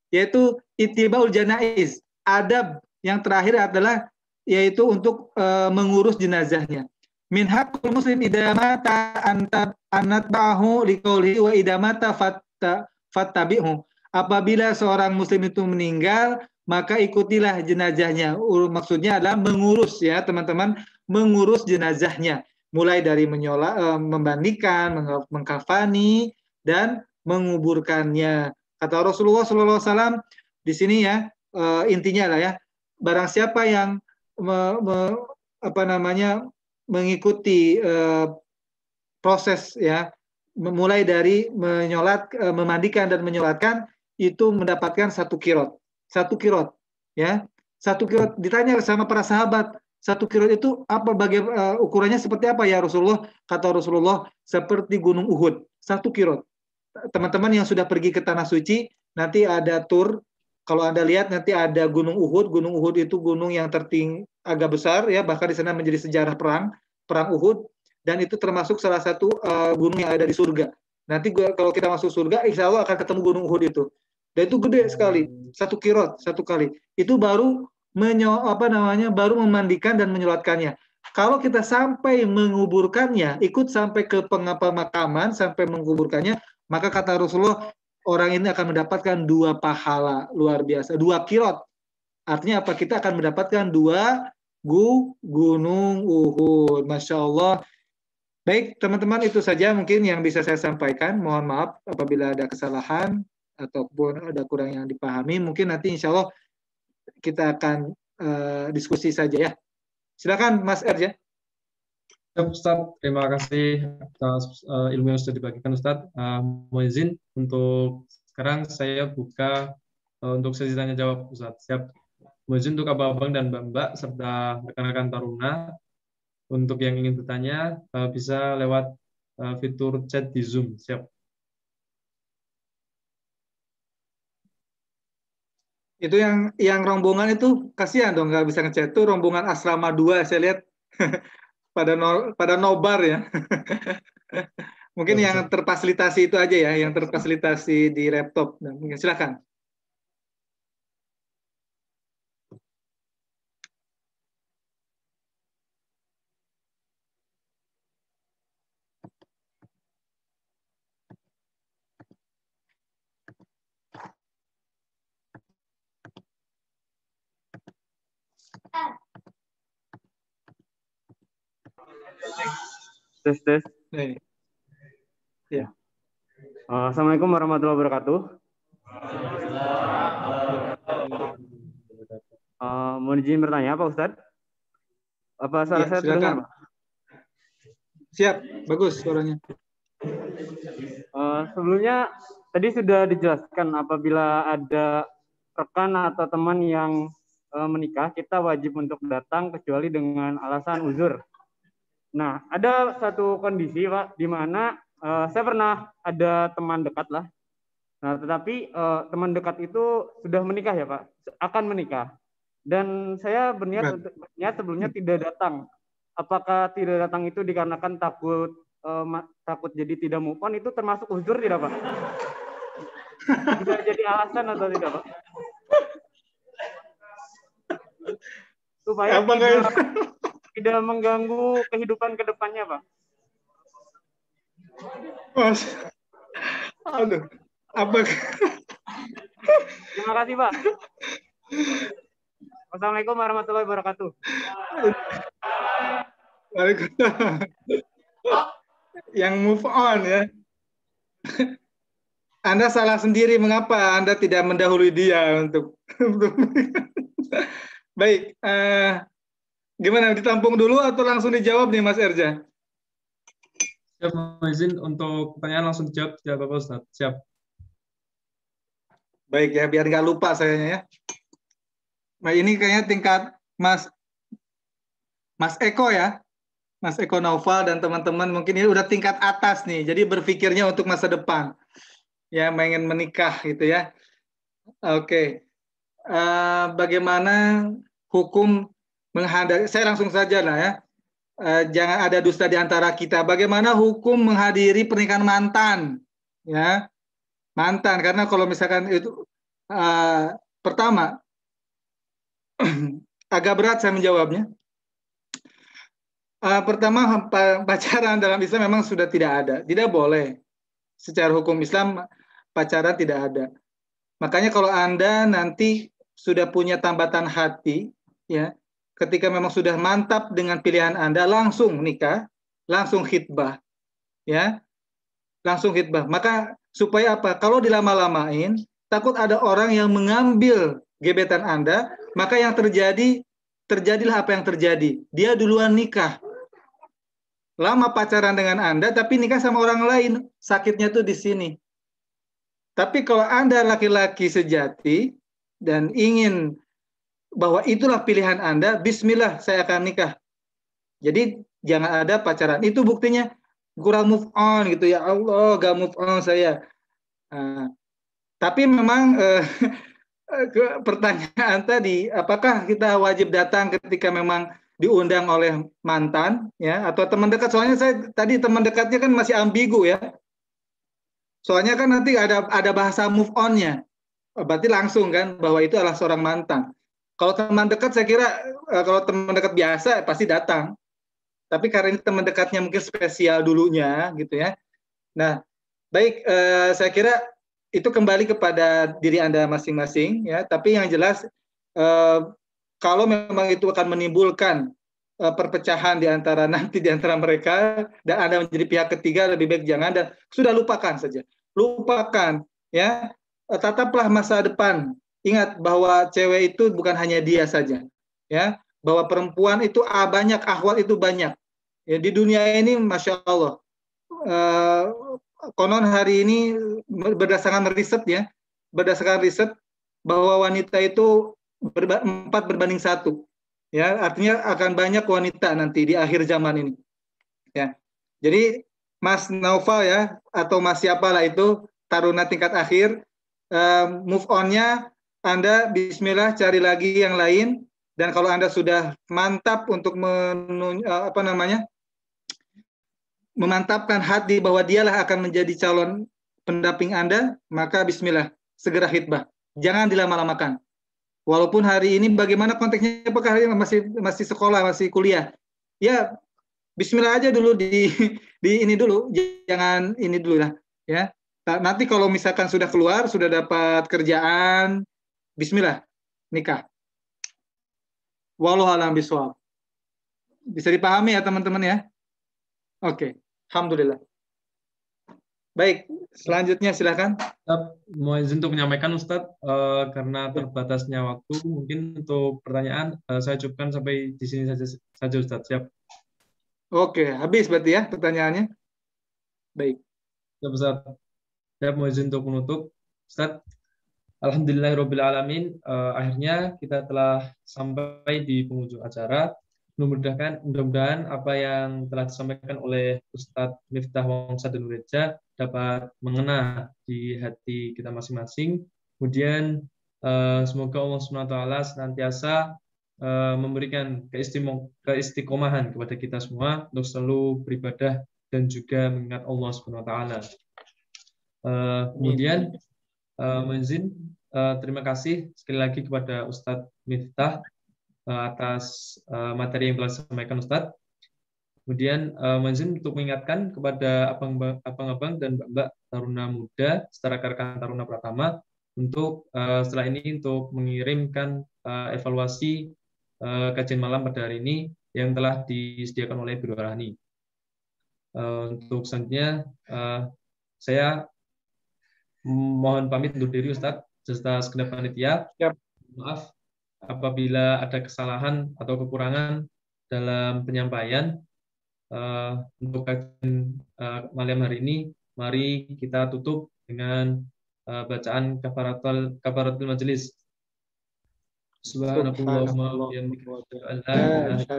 yaitu itibaul janaiz. Adab yang terakhir adalah yaitu untuk e, mengurus jenazahnya. Min hakul muslim idamata antab bahu liqaulihi wa idamata fatta fattabi'hu Apabila seorang muslim itu meninggal, maka ikutilah jenazahnya. Maksudnya adalah mengurus ya teman-teman, mengurus jenazahnya. Mulai dari menyola, eh, membandingkan, mengkafani, dan menguburkannya. Kata Rasulullah SAW di sini ya, eh, intinya lah ya, barang siapa yang me, me, apa namanya mengikuti eh, proses ya mulai dari menyolat memandikan dan menyolatkan itu mendapatkan satu kirot. Satu kirot. ya Satu kirot. Ditanya sama para sahabat, satu kirot itu apa bagi uh, eh, ukurannya seperti apa ya Rasulullah? Kata Rasulullah, seperti gunung Uhud. Satu kirot. Teman-teman yang sudah pergi ke Tanah Suci, nanti ada tur kalau Anda lihat nanti ada Gunung Uhud. Gunung Uhud itu gunung yang terting agak besar ya, bahkan di sana menjadi sejarah perang, perang Uhud dan itu termasuk salah satu uh, gunung yang ada di surga. Nanti gua, kalau kita masuk surga, insya Allah akan ketemu Gunung Uhud itu. Dan itu gede hmm. sekali, satu kirot satu kali. Itu baru menyo, apa namanya baru memandikan dan menyolatkannya. Kalau kita sampai menguburkannya, ikut sampai ke pengapa makaman sampai menguburkannya, maka kata Rasulullah orang ini akan mendapatkan dua pahala luar biasa, dua kirot. Artinya apa? Kita akan mendapatkan dua gu gunung Uhud. Masya Allah. Baik, teman-teman itu saja mungkin yang bisa saya sampaikan. Mohon maaf apabila ada kesalahan ataupun ada kurang yang dipahami, mungkin nanti insya Allah kita akan uh, diskusi saja ya. Silakan Mas Erja. Ya, ya Ustaz, terima kasih atas uh, ilmu yang sudah dibagikan Ustaz. Uh, eh, mau izin untuk sekarang saya buka uh, untuk sesi tanya jawab Ustaz. Siap. Mau izin untuk abang-abang dan mbak-mbak serta rekan-rekan taruna untuk yang ingin bertanya uh, bisa lewat uh, fitur chat di Zoom. Siap. itu yang yang rombongan itu kasihan dong nggak bisa ngechat tuh rombongan asrama dua saya lihat [LAUGHS] pada no, pada nobar ya [LAUGHS] mungkin iya, yang terfasilitasi itu aja ya yang terfasilitasi di laptop nah, mungkin silakan Tes tes. Ya. Uh, Assalamualaikum warahmatullahi wabarakatuh. Uh, eh, mau izin bertanya Pak Ustad? Apa suara ya, saya silakan. terdengar? Siap, bagus suaranya. Uh, sebelumnya tadi sudah dijelaskan apabila ada rekan atau teman yang Eh, menikah, kita wajib untuk datang kecuali dengan alasan uzur. Nah, ada satu kondisi, Pak, di mana uh, saya pernah ada teman dekat lah. Nah, tetapi uh, teman dekat itu sudah menikah ya, Pak, akan menikah. Dan saya berniat, iya. untuk, berniat sebelumnya tidak datang. Apakah tidak datang itu dikarenakan takut uh, takut jadi tidak mukon itu termasuk uzur tidak, Pak? [LAUGHS] Bisa jadi alasan atau tidak, Pak? supaya Apa tidak, kan? [LAUGHS] tidak mengganggu kehidupan kedepannya pak. Mas, aduh, apa? Terima kasih, Pak. Wassalamualaikum warahmatullahi wabarakatuh. Waalaikumsalam. Yang move on ya. Anda salah sendiri mengapa Anda tidak mendahului dia untuk Baik, uh, gimana ditampung dulu atau langsung dijawab nih Mas Erja? Siap, izin untuk pertanyaan langsung dijawab, tidak apa Ustaz. Siap. Baik ya, biar nggak lupa sayanya ya. Nah ini kayaknya tingkat Mas Mas Eko ya. Mas Eko Naufal dan teman-teman mungkin ini udah tingkat atas nih. Jadi berpikirnya untuk masa depan. Ya, pengen menikah gitu ya. Oke. Okay. Uh, eh, bagaimana hukum menghadiri saya langsung saja lah ya. E, jangan ada dusta di antara kita. Bagaimana hukum menghadiri pernikahan mantan? Ya. Mantan karena kalau misalkan itu e, pertama [CLEARS THROAT] agak berat saya menjawabnya. Uh, pertama [LAUGHS] pacaran dalam Islam memang sudah tidak ada, tidak boleh. Secara hukum Islam pacaran tidak ada. Makanya kalau anda nanti sudah punya tambatan hati, ya ketika memang sudah mantap dengan pilihan Anda langsung nikah, langsung khidbah. Ya. Langsung khidbah. Maka supaya apa? Kalau dilama-lamain, takut ada orang yang mengambil gebetan Anda, maka yang terjadi terjadilah apa yang terjadi. Dia duluan nikah. Lama pacaran dengan Anda tapi nikah sama orang lain. Sakitnya tuh di sini. Tapi kalau Anda laki-laki sejati dan ingin bahwa itulah pilihan Anda, bismillah saya akan nikah. Jadi jangan ada pacaran. Itu buktinya kurang move on gitu ya Allah, gak move on saya. Uh, tapi memang uh, [LAUGHS] ke pertanyaan tadi, apakah kita wajib datang ketika memang diundang oleh mantan ya atau teman dekat? Soalnya saya tadi teman dekatnya kan masih ambigu ya. Soalnya kan nanti ada ada bahasa move on-nya. Berarti langsung kan bahwa itu adalah seorang mantan. Kalau teman dekat saya kira eh, kalau teman dekat biasa pasti datang. Tapi karena ini teman dekatnya mungkin spesial dulunya gitu ya. Nah, baik eh, saya kira itu kembali kepada diri Anda masing-masing ya, tapi yang jelas eh, kalau memang itu akan menimbulkan perpecahan di antara [LAUGHS] nanti di antara mereka dan Anda menjadi pihak ketiga lebih baik jangan dan sudah lupakan saja. Lupakan ya. Tataplah masa depan Ingat bahwa cewek itu bukan hanya dia saja, ya. Bahwa perempuan itu ah, banyak ahwal itu banyak. Ya, di dunia ini, masya Allah, eh, konon hari ini berdasarkan riset ya, berdasarkan riset bahwa wanita itu berba empat berbanding satu. Ya, artinya akan banyak wanita nanti di akhir zaman ini. Ya, jadi Mas Naufal ya atau Mas siapalah itu taruna tingkat akhir uh, move onnya anda bismillah cari lagi yang lain dan kalau Anda sudah mantap untuk menun, eh, apa namanya? memantapkan hati bahwa dialah akan menjadi calon pendamping Anda, maka bismillah segera hitbah. Jangan dilama-lamakan. Walaupun hari ini bagaimana konteksnya apakah hari masih masih sekolah, masih kuliah. Ya, bismillah aja dulu di [LAUGHS] di ini dulu, jangan ini dulu lah, ya. Nah, nanti kalau misalkan sudah keluar, sudah dapat kerjaan, Bismillah, nikah. Walau alam biswab. Bisa dipahami ya teman-teman ya? Oke, Alhamdulillah. Baik, selanjutnya silahkan. Mau izin untuk menyampaikan Ustadz, uh, eh, karena terbatasnya waktu, mungkin untuk pertanyaan uh, saya cukupkan sampai di sini saja, saja Ustadz. Siap. Oke, habis berarti ya pertanyaannya. Baik. Siap, Ustadz. Saya mau izin untuk menutup. Ustadz, Alhamdulillahirrabbilalamin, uh, eh, akhirnya kita telah sampai di penghujung acara. Mudah-mudahan, mudah-mudahan apa yang telah disampaikan oleh Ustadz Miftah Wongsa dan Nureja dapat mengena di hati kita masing-masing. Kemudian uh, semoga Allah SWT senantiasa uh, memberikan keistiqomahan kepada kita semua untuk selalu beribadah dan juga mengingat Allah SWT. Uh, kemudian... Kemudian Eh, Menzin, eh, terima kasih sekali lagi kepada Ustadz Miftah eh, atas materi yang telah disampaikan Ustadz. Kemudian Menzin untuk mengingatkan kepada abang-abang dan mbak-mbak Taruna Muda setara karakan Taruna Pratama untuk setelah ini untuk mengirimkan evaluasi kajian malam pada hari ini yang telah disediakan oleh Biro Rahani. Untuk selanjutnya, saya mohon pamit undur diri Ustadz serta segenap panitia. Yep. Maaf apabila ada kesalahan atau kekurangan dalam penyampaian uh, untuk kajian uh, malam hari ini. Mari kita tutup dengan uh, bacaan kafaratul kafaratul majelis. Subhanallahumma wa bihamdika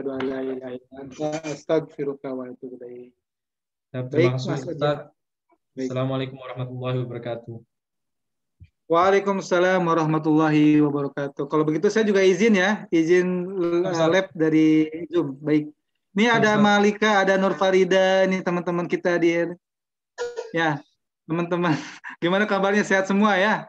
Baik, Mas Ustaz. Baik. Assalamualaikum warahmatullahi wabarakatuh. Waalaikumsalam warahmatullahi wabarakatuh. Kalau begitu saya juga izin ya, izin uh, lab dari Zoom. Baik. Ini ada Malika, ada Nur Farida, ini teman-teman kita di ya, teman-teman. [LAUGHS] Gimana kabarnya sehat semua ya?